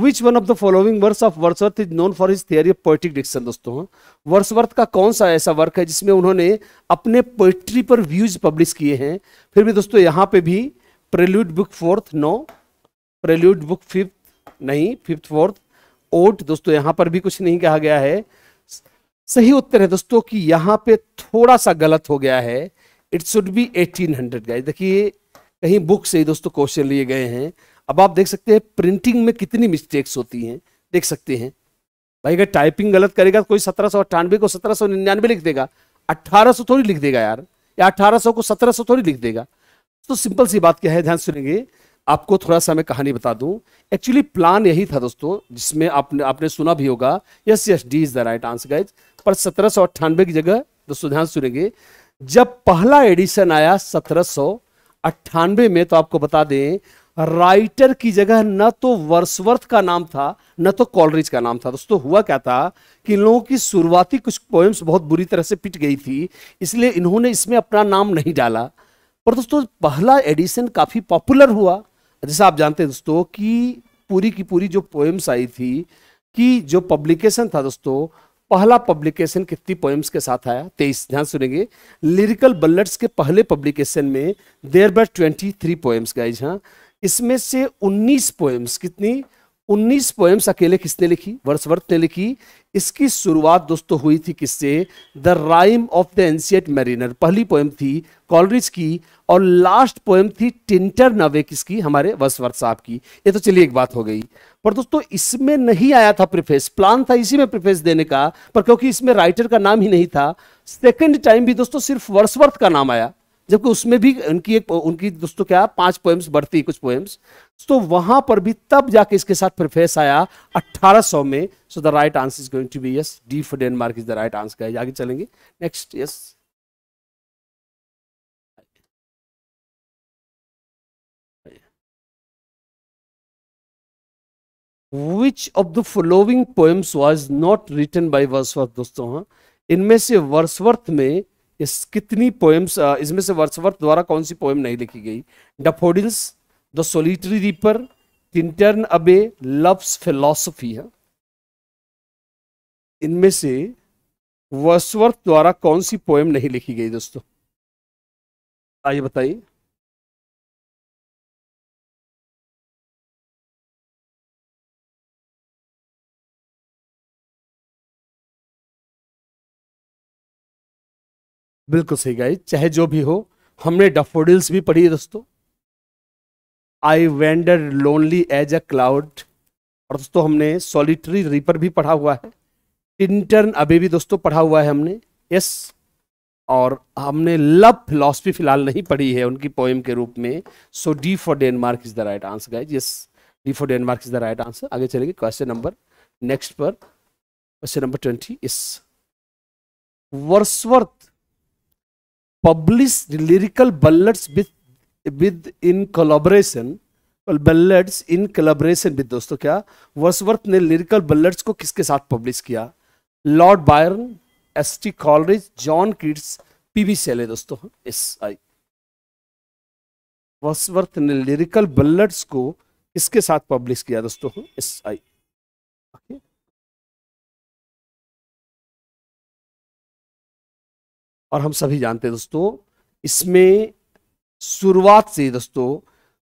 which one of the following verse of Wordsworth is known for his theory of poetic diction दोस्तों वर्सवर्थ का कौन सा ऐसा वर्क है जिसमें उन्होंने अपने पोइट्री पर व्यूज पब्लिश किए हैं फिर भी दोस्तों यहाँ पे भी prelude book fourth no prelude book fifth नहीं फिफ्थ फोर्थ ओट दोस्तों यहाँ पर भी कुछ नहीं कहा गया है सही उत्तर है दोस्तों कि यहाँ पे थोड़ा सा गलत हो गया है it should be 1800 hundred guys देखिए कहीं बुक से ही दोस्तों क्वेश्चन लिए गए हैं अब आप देख सकते हैं प्रिंटिंग में कितनी मिस्टेक्स होती हैं देख सकते हैं भाई अगर टाइपिंग गलत करेगा तो कोई सत्रह सौ अट्ठानवे को सत्रह सौ निन्यानवे लिख देगा अट्ठारह सौ थोड़ी लिख देगा यार या अट्ठारह सौ को सत्रह सौ थोड़ी लिख देगा तो सिंपल सी बात क्या है ध्यान सुनेंगे आपको थोड़ा सा मैं कहानी बता दूं एक्चुअली प्लान यही था दोस्तों जिसमें आपने आपने सुना भी होगा yes yes D is the right answer guys पर सत्रह सौ अट्ठानवे की जगह दोस्तों ध्यान सुनेंगे जब पहला एडिशन आया सत्रह सौ अट्ठानवे में तो आपको बता दें राइटर की जगह न तो वर्षवर्थ का नाम था न तो कॉलरिज का नाम था दोस्तों हुआ क्या था कि इन लोगों की शुरुआती कुछ पोएम्स बहुत बुरी तरह से पिट गई थी इसलिए इन्होंने इसमें अपना नाम नहीं डाला पर दोस्तों पहला एडिशन काफ़ी पॉपुलर हुआ जैसा आप जानते हैं दोस्तों कि पूरी की पूरी जो पोएम्स आई थी कि जो पब्लिकेशन था दोस्तों पहला पब्लिकेशन कितनी पोएम्स के साथ आया तेईस ध्यान सुनेंगे लिरिकल बल्लट्स के पहले पब्लिकेशन में there were twenty three poems guys हाँ इसमें से उन्नीस पोएम्स कितनी उन्नीस पोएम्स अकेले किसने लिखी वर्षवर्थ ने लिखी इसकी शुरुआत दोस्तों हुई थी किससे the rime of the ancient mariner पहली पोएम थी कॉलरिज की और लास्ट पोएम थी टिंटर नवे किसकी हमारे वर्षवर्थ साहब की ये तो चलिए एक बात हो गई पर दोस्तों इसमें नहीं आया था प्रिफेस प्लान था इसी में प्रिफेस देने का पर क्योंकि इसमें राइटर का नाम ही नहीं था सेकंड टाइम भी दोस्तों सिर्फ वर्षवर्थ का नाम आया जबकि उसमें भी उनकी एक उनकी दोस्तों क्या पांच पोएम्स बढ़ती कुछ पोएम्स तो वहां पर भी तब जाके इसके साथ प्रिफेस आया 1800 में so the right answer is going to be yes D for Denmark is the right answer आगे चलेंगे next yes yes. Which of the following poems was not written by Wordsworth दोस्तों हाँ इनमें से वर्सवर्थ में इस कितनी पोएम्स इसमें से वर्सवर्थ द्वारा कौन सी पोएम नहीं लिखी गई daffodils the solitary reaper Tintern Abbey love's philosophy है इनमें से वर्सवर्थ द्वारा कौन सी पोएम नहीं लिखी गई दोस्तों आइए बताइए बिल्कुल सही गाई चाहे जो भी हो हमने डफोडिल्स भी पढ़ी है दोस्तों I wandered lonely as a cloud और दोस्तों हमने सॉलिटरी रीपर भी पढ़ा हुआ है इंटर्न अभी भी दोस्तों पढ़ा हुआ है हमने यस और हमने लव फिलोसफी फिलहाल नहीं पढ़ी है उनकी पोएम के रूप में so D for Denmark is the right answer guys yes D for Denmark is the right answer आगे चलेंगे क्वेश्चन नंबर नेक्स्ट पर question number twenty is Wordsworth publish lyrical ballads with with in collaboration ballads in collaboration with दोस्तों क्या वर्सवर्थ ने लिरिकल ballads को किसके साथ पब्लिश किया Lord Byron S T Coleridge John Keats PB Shelley दोस्तों एस आई वर्सवर्थ ने लिरिकल बल्लड्स को किसके साथ पब्लिश किया दोस्तों एस आई और हम सभी जानते हैं दोस्तों इसमें शुरुआत से दोस्तों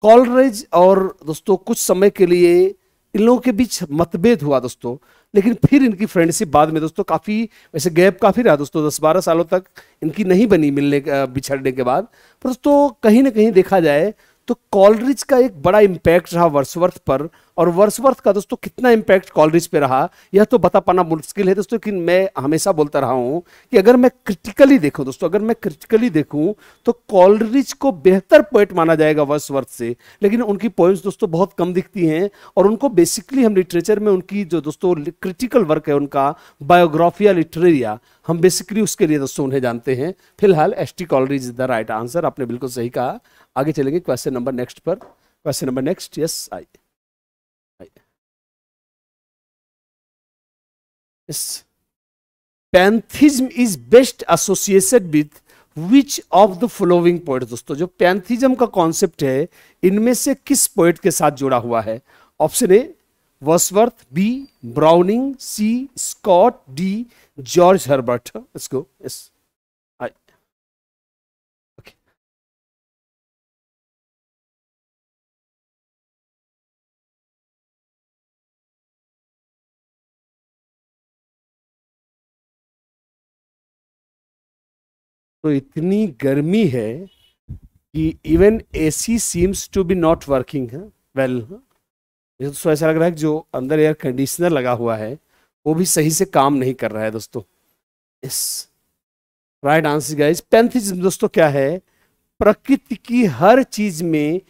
कॉलरेज और दोस्तों कुछ समय के लिए इन लोगों के बीच मतभेद हुआ दोस्तों लेकिन फिर इनकी फ्रेंडशिप बाद में दोस्तों काफ़ी वैसे गैप काफ़ी रहा दोस्तों दस बारह सालों तक इनकी नहीं बनी मिलने बिछड़ने के बाद पर दोस्तों कहीं ना कहीं देखा जाए तो कॉलरिज का एक बड़ा इम्पैक्ट रहा वर्षवर्थ पर और वर्षवर्थ का दोस्तों कितना इम्पैक्ट कॉलरिज पे रहा यह तो बता पाना मुश्किल है दोस्तों लेकिन मैं हमेशा बोलता रहा हूँ कि अगर मैं क्रिटिकली देखूँ दोस्तों अगर मैं क्रिटिकली देखूँ तो कॉलरिज को बेहतर पोइट माना जाएगा वर्षवर्थ से लेकिन उनकी पोइम्स दोस्तों बहुत कम दिखती हैं और उनको बेसिकली हम लिटरेचर में उनकी जो दोस्तों क्रिटिकल वर्क है उनका बायोग्राफिया लिटरेरिया हम बेसिकली उसके लिए दोस्तों उन्हें जानते हैं फिलहाल S T Coleridge is the right answer आपने बिल्कुल सही कहा आगे चलेंगे क्वेश्चन नंबर नेक्स्ट पर क्वेश्चन नंबर नेक्स्ट यस आइए Yes. Pantheism is best associated with which of the following poet दोस्तों जो पैंथिज्म का कॉन्सेप्ट है इनमें से किस पोइट के साथ जुड़ा हुआ है option A Wordsworth B Browning C Scott D George Herbert इसको यस yes. तो इतनी गर्मी है कि even AC seems to be not working है वेल दोस्तों ऐसा लग रहा है कि जो अंदर एयर कंडीशनर लगा हुआ है वो भी सही से काम नहीं कर रहा है दोस्तों इस राइट आंसर गाइज पैंथिज्म दोस्तों क्या है प्रकृति की हर चीज में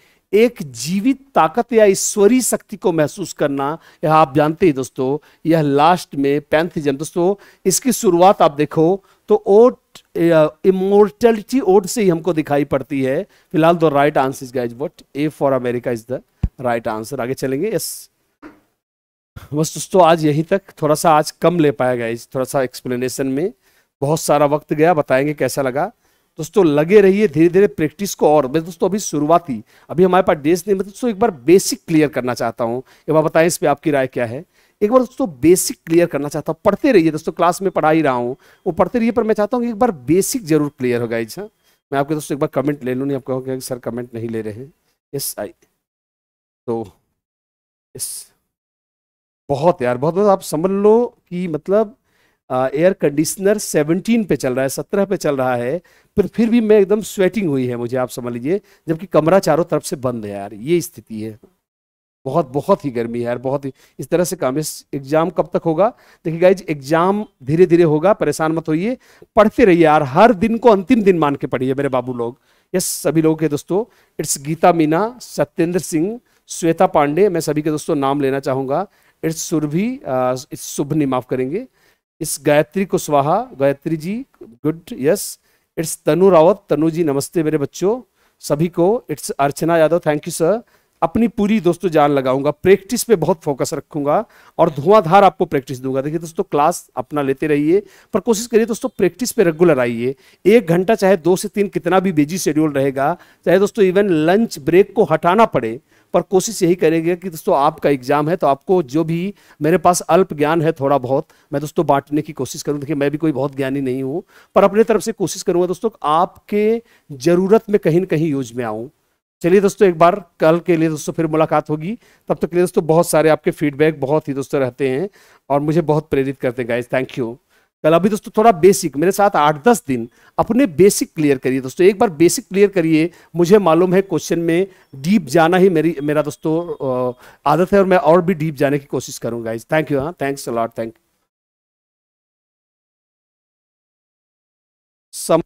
एक जीवित ताकत या ईश्वरीय शक्ति को महसूस करना यह आप जानते ही दोस्तों यह लास्ट में पैंथिज्म दोस्तों इसकी शुरुआत आप देखो तो ओ इमोर्टलिटी ओड से ही हमको दिखाई पड़ती है फिलहाल the right answer is guys what A for America is the right answer आगे चलेंगे यस बस दोस्तों आज यहीं तक थोड़ा सा आज कम ले पाया गया थोड़ा सा एक्सप्लेनेशन में बहुत सारा वक्त गया बताएंगे कैसा लगा दोस्तों लगे रहिए धीरे धीरे प्रैक्टिस को और मैं दोस्तों अभी शुरुआती अभी हमारे पास डेज नहीं मतलब दोस्तों एक बार बेसिक क्लियर करना चाहता हूँ एक बार बताएं इस पर आपकी राय क्या है एक बार दोस्तों बेसिक क्लियर करना चाहता हूँ पढ़ते रहिए दोस्तों क्लास में पढ़ा ही रहा हूँ वो पढ़ते रहिए पर मैं चाहता हूँ एक बार बेसिक जरूर क्लियर हो गाइज हाँ। मैं आपके दोस्तों एक बार कमेंट ले लूँ नहीं कहोगे सर कमेंट नहीं ले रहे हैं यस आई तो यस बहुत यार बहुत बहुत आप समझ लो कि मतलब एयर कंडीशनर 17 पे चल रहा है 17 पे चल रहा है पर फिर भी मैं एकदम स्वेटिंग हुई है मुझे आप समझ लीजिए जबकि कमरा चारों तरफ से बंद है यार ये स्थिति है बहुत बहुत ही गर्मी है यार बहुत ही इस तरह से काम इस एग्जाम कब तक होगा देखिए गाइज एग्जाम धीरे धीरे होगा परेशान मत होइए पढ़ते रहिए यार हर दिन को अंतिम दिन मान के पढ़िए मेरे बाबू लोग यस सभी लोगों के दोस्तों इट्स गीता मीना सत्येंद्र सिंह श्वेता पांडे मैं सभी के दोस्तों नाम लेना चाहूँगा इट्स सुरभि इट्स सुभनी माफ करेंगे इस गायत्री को स्वाहा Gayatri ji good yes it's Tanu Rawat Tanu ji नमस्ते मेरे बच्चों सभी को it's Archana Yadav thank you sir अपनी पूरी दोस्तों जान लगाऊंगा प्रैक्टिस पे बहुत फोकस रखूंगा और धुआंधार आपको प्रैक्टिस दूंगा देखिए दोस्तों क्लास अपना लेते रहिए पर कोशिश करिए दोस्तों प्रैक्टिस पे रेगुलर आइए एक घंटा चाहे दो से तीन कितना भी बिजी शेड्यूल रहेगा चाहे दोस्तों इवन लंच ब्रेक को हटाना पड़े पर कोशिश यही करेंगे कि दोस्तों आपका एग्जाम है तो आपको जो भी मेरे पास अल्प ज्ञान है थोड़ा बहुत मैं दोस्तों बांटने की कोशिश करूँ देखिए मैं भी कोई बहुत ज्ञानी नहीं हूँ पर अपने तरफ से कोशिश करूँगा दोस्तों आपके ज़रूरत में कहीं ना कहीं यूज में आऊँ चलिए दोस्तों एक बार कल के लिए दोस्तों फिर मुलाकात होगी तब तक तो के लिए दोस्तों बहुत सारे आपके फीडबैक बहुत ही दोस्तों रहते हैं और मुझे बहुत प्रेरित करते हैं गाइज थैंक यू कल अभी दोस्तों थोड़ा बेसिक मेरे साथ आठ दस दिन अपने बेसिक क्लियर करिए दोस्तों एक बार बेसिक क्लियर करिए मुझे मालूम है क्वेश्चन में डीप जाना ही मेरी मेरा दोस्तों आदत है और मैं और भी डीप जाने की कोशिश करूंगा इस थैंक यू हाँ thanks a lot thank some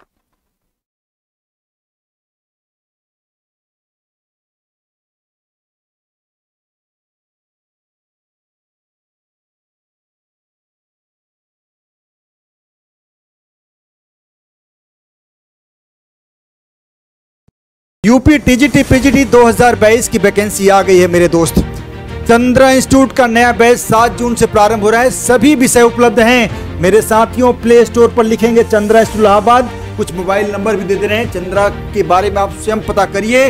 UP TGT PGT 2022 की वैकेंसी आ गई है मेरे दोस्त चंद्रा इंस्टीट्यूट का नया बैच 7 जून से प्रारंभ हो रहा है सभी विषय उपलब्ध हैं मेरे साथियों प्ले स्टोर पर लिखेंगे चंद्रा इंस्टीट्यूट इलाहाबाद कुछ मोबाइल नंबर भी दे दे रहे हैं चंद्रा के बारे में आप स्वयं पता करिए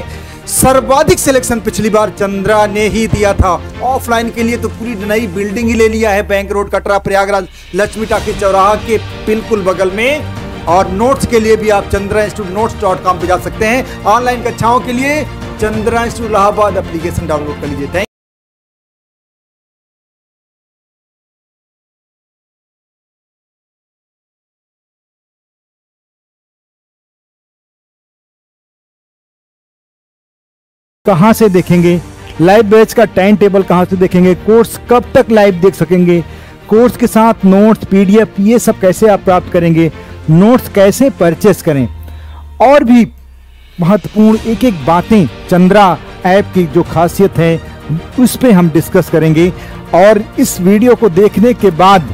सर्वाधिक सिलेक्शन पिछली बार चंद्रा ने ही दिया था ऑफलाइन के लिए तो पूरी नई बिल्डिंग ही ले लिया है बैंक रोड कटरा प्रयागराज लक्ष्मी टाके चौराहा के बिल्कुल बगल में और नोट्स के लिए भी आप Chandra institute notes dot com पर जा सकते हैं ऑनलाइन कक्षाओं के लिए Chandra institute Allahabad application download कर लीजिए थैंक कहाँ से देखेंगे लाइव बैच का टाइम टेबल कहाँ से देखेंगे कोर्स कब तक लाइव देख सकेंगे कोर्स के साथ नोट्स पीडीएफ ये सब कैसे आप प्राप्त करेंगे नोट्स कैसे परचेस करें और भी महत्वपूर्ण एक एक बातें चंद्रा ऐप की जो खासियत है उस पर हम डिस्कस करेंगे और इस वीडियो को देखने के बाद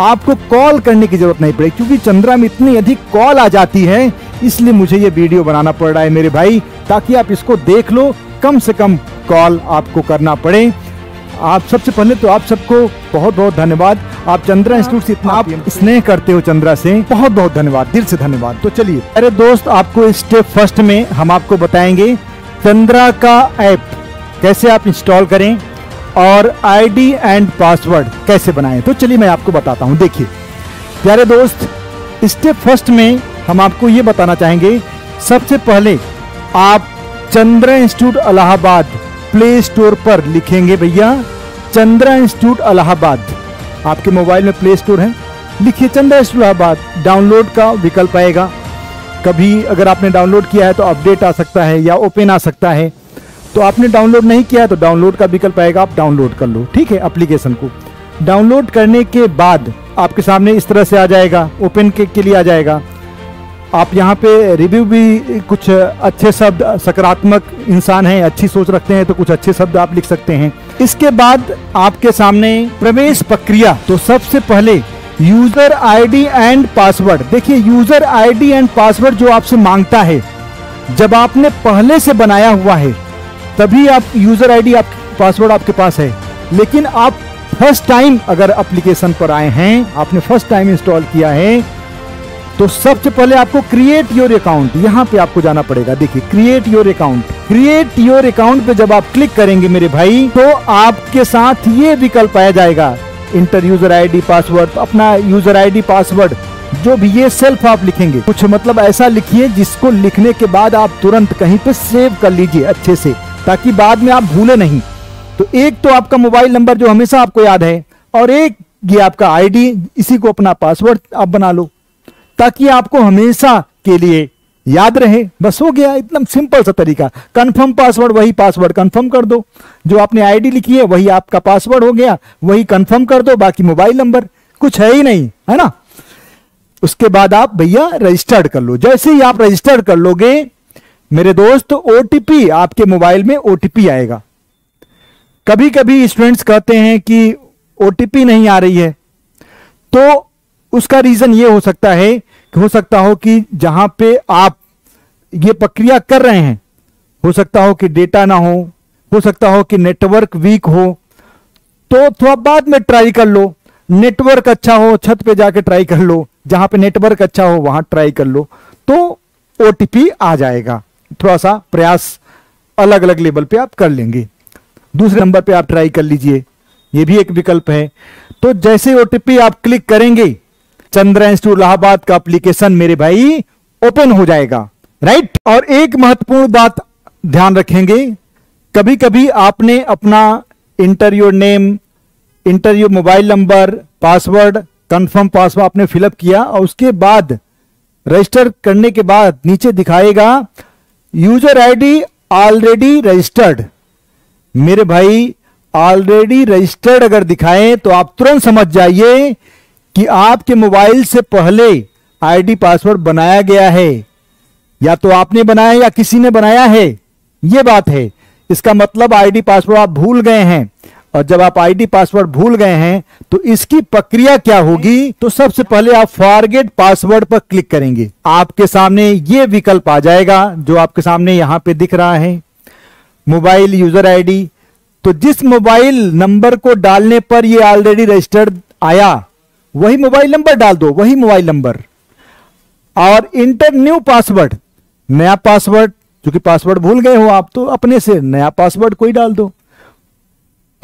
आपको कॉल करने की जरूरत नहीं पड़ेगी क्योंकि चंद्रा में इतनी अधिक कॉल आ जाती है इसलिए मुझे ये वीडियो बनाना पड़ रहा है मेरे भाई ताकि आप इसको देख लो कम से कम कॉल आपको करना पड़े आप सबसे पहले तो आप सबको बहुत बहुत धन्यवाद आप चंद्रा इंस्टीट्यूट से इतना स्नेह करते हो चंद्रा से बहुत बहुत धन्यवाद दिल से धन्यवाद तो चलिए अरे दोस्त आपको स्टेप फर्स्ट में हम आपको बताएंगे चंद्रा का ऐप कैसे आप इंस्टॉल करें और आईडी एंड पासवर्ड कैसे बनाएं तो चलिए मैं आपको बताता हूं देखिए प्यारे दोस्त स्टेप फर्स्ट में हम आपको ये बताना चाहेंगे सबसे पहले आप Chandra institute Allahabad play store पर लिखेंगे भैया चंद्रा इंस्टीट्यूट इलाहाबाद आपके मोबाइल में प्ले स्टोर है लिखिए चंद्रा इंस्टीट्यूट अलाहाबाद डाउनलोड का विकल्प आएगा कभी अगर आपने डाउनलोड किया है तो अपडेट आ सकता है या ओपन आ सकता है तो आपने डाउनलोड नहीं किया है तो डाउनलोड का विकल्प आएगा आप डाउनलोड कर लो ठीक है अप्लीकेशन को डाउनलोड करने के बाद आपके सामने इस तरह से आ जाएगा ओपन के, के लिए आ जाएगा आप यहाँ पे रिव्यू भी कुछ अच्छे शब्द सकारात्मक इंसान हैं अच्छी सोच रखते हैं तो कुछ अच्छे शब्द आप लिख सकते हैं इसके बाद आपके सामने प्रवेश प्रक्रिया तो सबसे पहले यूजर आईडी एंड पासवर्ड देखिए यूजर आईडी एंड पासवर्ड जो आपसे मांगता है जब आपने पहले से बनाया हुआ है तभी आप यूजर आईडी आप पासवर्ड आपके पास है लेकिन आप फर्स्ट टाइम अगर एप्लीकेशन पर आए हैं आपने फर्स्ट टाइम इंस्टॉल किया है तो सबसे पहले आपको क्रिएट योर अकाउंट यहाँ पे आपको जाना पड़ेगा देखिए create your account create your account पे जब आप क्लिक करेंगे मेरे भाई तो आपके साथ ये विकल्प आया जाएगा इंटर यूजर आईडी पासवर्ड अपना यूजर आईडी पासवर्ड जो भी ये सेल्फ आप लिखेंगे कुछ मतलब ऐसा लिखिए जिसको लिखने के बाद आप तुरंत कहीं पे सेव कर लीजिए अच्छे से ताकि बाद में आप भूले नहीं तो एक तो आपका मोबाइल नंबर जो हमेशा आपको याद है और एक ये आपका आईडी इसी को अपना पासवर्ड आप बना लो ताकि आपको हमेशा के लिए याद रहे बस हो गया इतना सिंपल सा तरीका कंफर्म पासवर्ड वही पासवर्ड कंफर्म कर दो जो आपने आईडी लिखी है वही आपका पासवर्ड हो गया वही कंफर्म कर दो बाकी मोबाइल नंबर कुछ है ही नहीं है ना उसके बाद आप भैया रजिस्टर्ड कर लो जैसे ही आप रजिस्टर्ड कर लोगे मेरे दोस्त ओटीपी आपके मोबाइल में ओटीपी आएगा कभी कभी स्टूडेंट्स कहते हैं कि ओटीपी नहीं आ रही है तो उसका रीजन ये हो सकता है हो सकता हो कि जहां पे आप ये प्रक्रिया कर रहे हैं हो सकता हो कि डेटा ना हो हो सकता हो कि नेटवर्क वीक हो तो थोड़ा बाद में ट्राई कर लो नेटवर्क अच्छा हो छत पे जाके ट्राई कर लो जहां पे नेटवर्क अच्छा हो वहां ट्राई कर लो तो ओ आ जाएगा थोड़ा सा प्रयास अलग अलग लेवल पे आप कर लेंगे दूसरे नंबर पे आप ट्राई कर लीजिए ये भी एक विकल्प है तो जैसे ओ आप क्लिक करेंगे चंद्रा इंस्टीट्यूट इलाहाबाद का एप्लीकेशन मेरे भाई ओपन हो जाएगा राइट और एक महत्वपूर्ण बात ध्यान रखेंगे कभी कभी आपने अपना interview name interview mobile number password confirm password आपने फिलअप किया और उसके बाद रजिस्टर करने के बाद नीचे दिखाएगा यूजर आईडी ऑलरेडी रजिस्टर्ड मेरे भाई ऑलरेडी रजिस्टर्ड अगर दिखाएं तो आप तुरंत समझ जाइए कि आपके मोबाइल से पहले आईडी पासवर्ड बनाया गया है या तो आपने बनाया या किसी ने बनाया है ये बात है इसका मतलब आईडी पासवर्ड आप भूल गए हैं और जब आप आईडी पासवर्ड भूल गए हैं तो इसकी प्रक्रिया क्या होगी तो सबसे पहले आप फॉरगेट पासवर्ड पर क्लिक करेंगे आपके सामने ये विकल्प आ जाएगा जो आपके सामने यहां पे दिख रहा है मोबाइल यूजर आईडी तो जिस मोबाइल नंबर को डालने पर ये ऑलरेडी रजिस्टर्ड आया वही मोबाइल नंबर डाल दो वही मोबाइल नंबर और इंटर न्यू पासवर्ड नया पासवर्ड क्योंकि पासवर्ड भूल गए हो आप तो अपने से नया पासवर्ड कोई डाल दो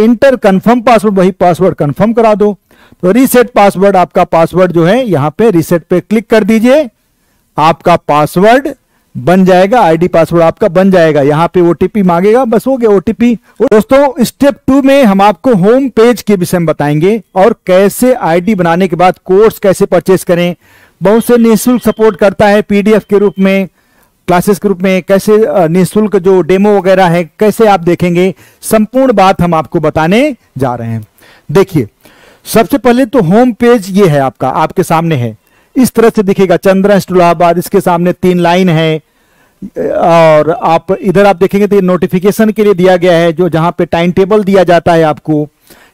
इंटर कंफर्म पासवर्ड वही पासवर्ड कंफर्म करा दो तो रीसेट पासवर्ड आपका पासवर्ड जो है यहां पे रीसेट पे क्लिक कर दीजिए आपका पासवर्ड बन जाएगा आईडी पासवर्ड आपका बन जाएगा यहाँ पे ओटीपी मांगेगा बस हो गया ओटीपी दोस्तों स्टेप टू में हम आपको होम पेज के विषय में बताएंगे और कैसे आईडी बनाने के बाद कोर्स कैसे परचेस करें बहुत से निःशुल्क सपोर्ट करता है पीडीएफ के रूप में क्लासेस के रूप में कैसे निःशुल्क जो डेमो वगैरह है कैसे आप देखेंगे संपूर्ण बात हम आपको बताने जा रहे हैं देखिए सबसे पहले तो होम पेज ये है आपका आपके सामने है इस तरह से दिखेगा चंद्र इलाहाबाद इसके सामने तीन लाइन है और आप इधर आप देखेंगे तो ये नोटिफिकेशन के लिए दिया गया है जो जहां पे टाइम टेबल दिया जाता है आपको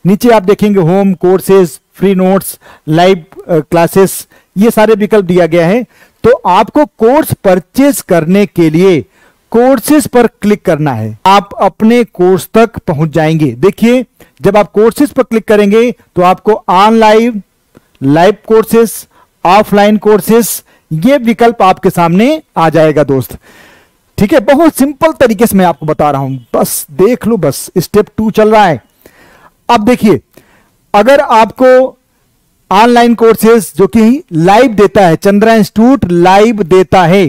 नीचे आप देखेंगे home courses free notes live classes ये सारे विकल्प दिया गया है तो आपको कोर्स परचेज करने के लिए कोर्सेज पर क्लिक करना है आप अपने कोर्स तक पहुंच जाएंगे देखिए जब आप कोर्सेज पर क्लिक करेंगे तो आपको online live courses offline courses ये विकल्प आपके सामने आ जाएगा दोस्त ठीक है बहुत सिंपल तरीके से मैं आपको बता रहा हूं बस देख लो बस स्टेप टू चल रहा है अब देखिए अगर आपको ऑनलाइन कोर्सेज जो कि लाइव देता है चंद्रा इंस्टीट्यूट लाइव देता है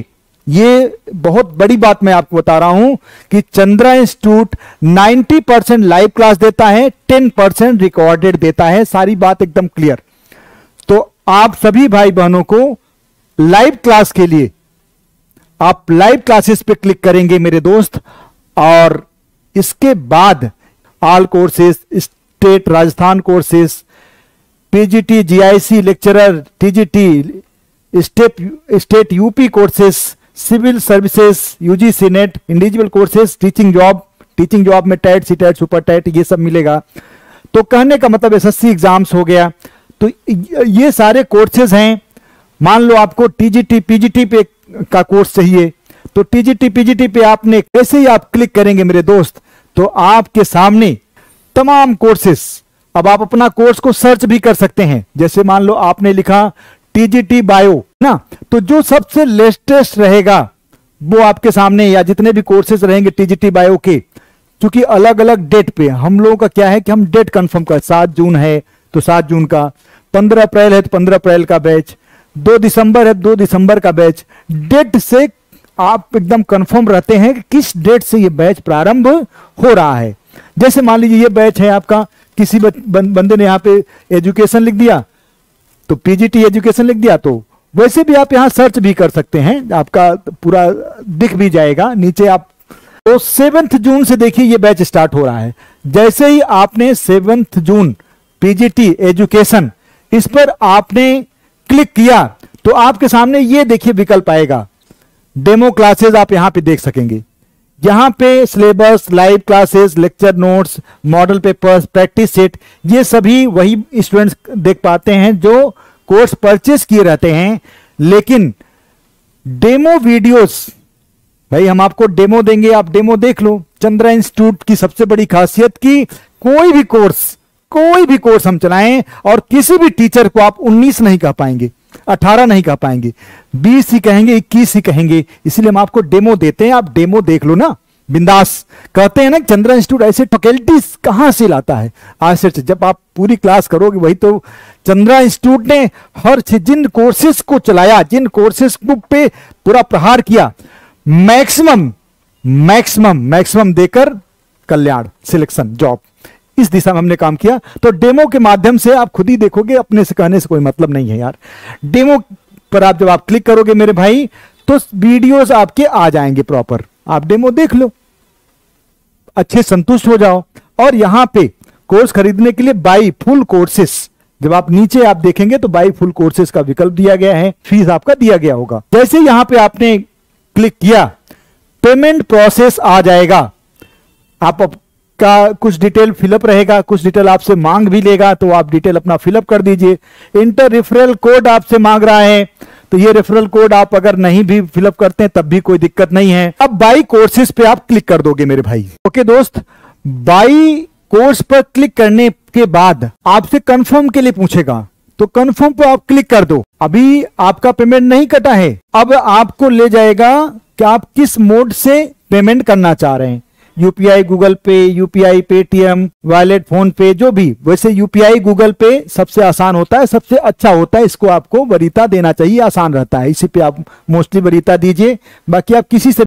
ये बहुत बड़ी बात मैं आपको बता रहा हूं कि Chandra institute 90 percent live class देता है 10 परसेंट रिकॉर्डेड देता है सारी बात एकदम क्लियर आप सभी भाई बहनों को लाइव क्लास के लिए आप लाइव क्लासेस पे क्लिक करेंगे मेरे दोस्त और इसके बाद all courses state Rajasthan courses PGT GIC lecturer TGT state state UP courses civil services UGC NET individual courses teaching job teaching job में TET C TET super TET ये सब मिलेगा तो कहने का मतलब एसएससी एग्जाम्स हो गया तो ये सारे कोर्सेज हैं मान लो आपको टीजीटी पीजीटी पे का कोर्स चाहिए तो टीजीटी पीजीटी पे आपने कैसे ही आप क्लिक करेंगे मेरे दोस्त तो आपके सामने तमाम कोर्सेस अब आप अपना कोर्स को सर्च भी कर सकते हैं जैसे मान लो आपने लिखा टीजीटी बायो ना तो जो सबसे लेटेस्ट रहेगा वो आपके सामने या जितने भी कोर्सेज रहेंगे टीजीटी बायो के क्योंकि अलग अलग डेट पे हम लोगों का क्या है कि हम डेट कंफर्म कर सात जून है तो सात जून का पंद्रह अप्रैल है तो पंद्रह अप्रैल का बैच दो दिसंबर है तो दो दिसंबर का बैच डेट से आप एकदम कंफर्म रहते हैं कि किस डेट से ये बैच प्रारंभ हो रहा है जैसे मान लीजिए ये बैच है आपका किसी बंदे ने यहाँ पे एजुकेशन लिख दिया तो पीजीटी एजुकेशन लिख दिया तो वैसे भी आप यहाँ सर्च भी कर सकते हैं आपका पूरा दिख भी जाएगा नीचे आप तो सेवेंथ जून से देखिए ये बैच स्टार्ट हो रहा है जैसे ही आपने सेवेंथ जून पीजीटी एजुकेशन इस पर आपने क्लिक किया तो आपके सामने ये देखिए विकल्प आएगा डेमो क्लासेस आप यहां पे देख सकेंगे यहां पे syllabus live classes lecture notes model papers practice set ये सभी वही स्टूडेंट्स देख पाते हैं जो कोर्स परचेस किए रहते हैं लेकिन डेमो वीडियोस भाई हम आपको डेमो देंगे आप डेमो देख लो चंद्रा इंस्टीट्यूट की सबसे बड़ी खासियत की कोई भी कोर्स कोई भी कोर्स हम चलाएं और किसी भी टीचर को आप 19 नहीं कह पाएंगे 18 नहीं कह पाएंगे 20 ही कहेंगे 21 ही कहेंगे इसलिए हम आपको डेमो देते हैं आप डेमो देख लो ना बिंदास कहते हैं ना चंद्रा इंस्टीट्यूट ऐसे फैकल्टीज कहां से लाता है आश्चर्य जब आप पूरी क्लास करोगे वही तो चंद्रा इंस्टीट्यूट ने हर जिन कोर्सेस को चलाया जिन कोर्सेस को पे पूरा प्रहार किया मैक्सिमम मैक्सिमम मैक्सिमम देकर कल्याण सिलेक्शन जॉब इस दिशा में हमने काम किया तो डेमो के माध्यम से आप खुद ही देखोगे अपने से कहने से कोई मतलब नहीं है यार डेमो पर आप जब आप क्लिक करोगे मेरे भाई तो वीडियोस आपके आ जाएंगे प्रॉपर आप डेमो देख लो अच्छे संतुष्ट हो जाओ और यहां पे कोर्स खरीदने के लिए बाई फुल कोर्सेस जब आप नीचे आप देखेंगे तो बाई फुल कोर्सेस का विकल्प दिया गया है फीस आपका दिया गया होगा जैसे यहां पे आपने क्लिक किया पेमेंट प्रोसेस आ जाएगा आप का कुछ डिटेल फिलअप रहेगा कुछ डिटेल आपसे मांग भी लेगा तो आप डिटेल अपना फिलअप कर दीजिए इंटर रेफरल कोड आपसे मांग रहा है तो ये रेफरल कोड आप अगर नहीं भी फिलअप करते हैं तब भी कोई दिक्कत नहीं है अब बाई कोर्सेज पे आप क्लिक कर दोगे मेरे भाई ओके दोस्त बाई कोर्स पर क्लिक करने के बाद आपसे कंफर्म के लिए पूछेगा तो कंफर्म पर आप क्लिक कर दो अभी आपका पेमेंट नहीं कटा है अब आपको ले जाएगा कि आप किस मोड से पेमेंट करना चाह रहे हैं UPI Google Pay UPI Paytm wallet PhonePe जो भी वैसे यूपीआई गूगल पे सबसे आसान होता है सबसे अच्छा होता है इसको आपको वरीता देना चाहिए आसान रहता है इसी पे आप मोस्टली वरीता दीजिए बाकी आप किसी से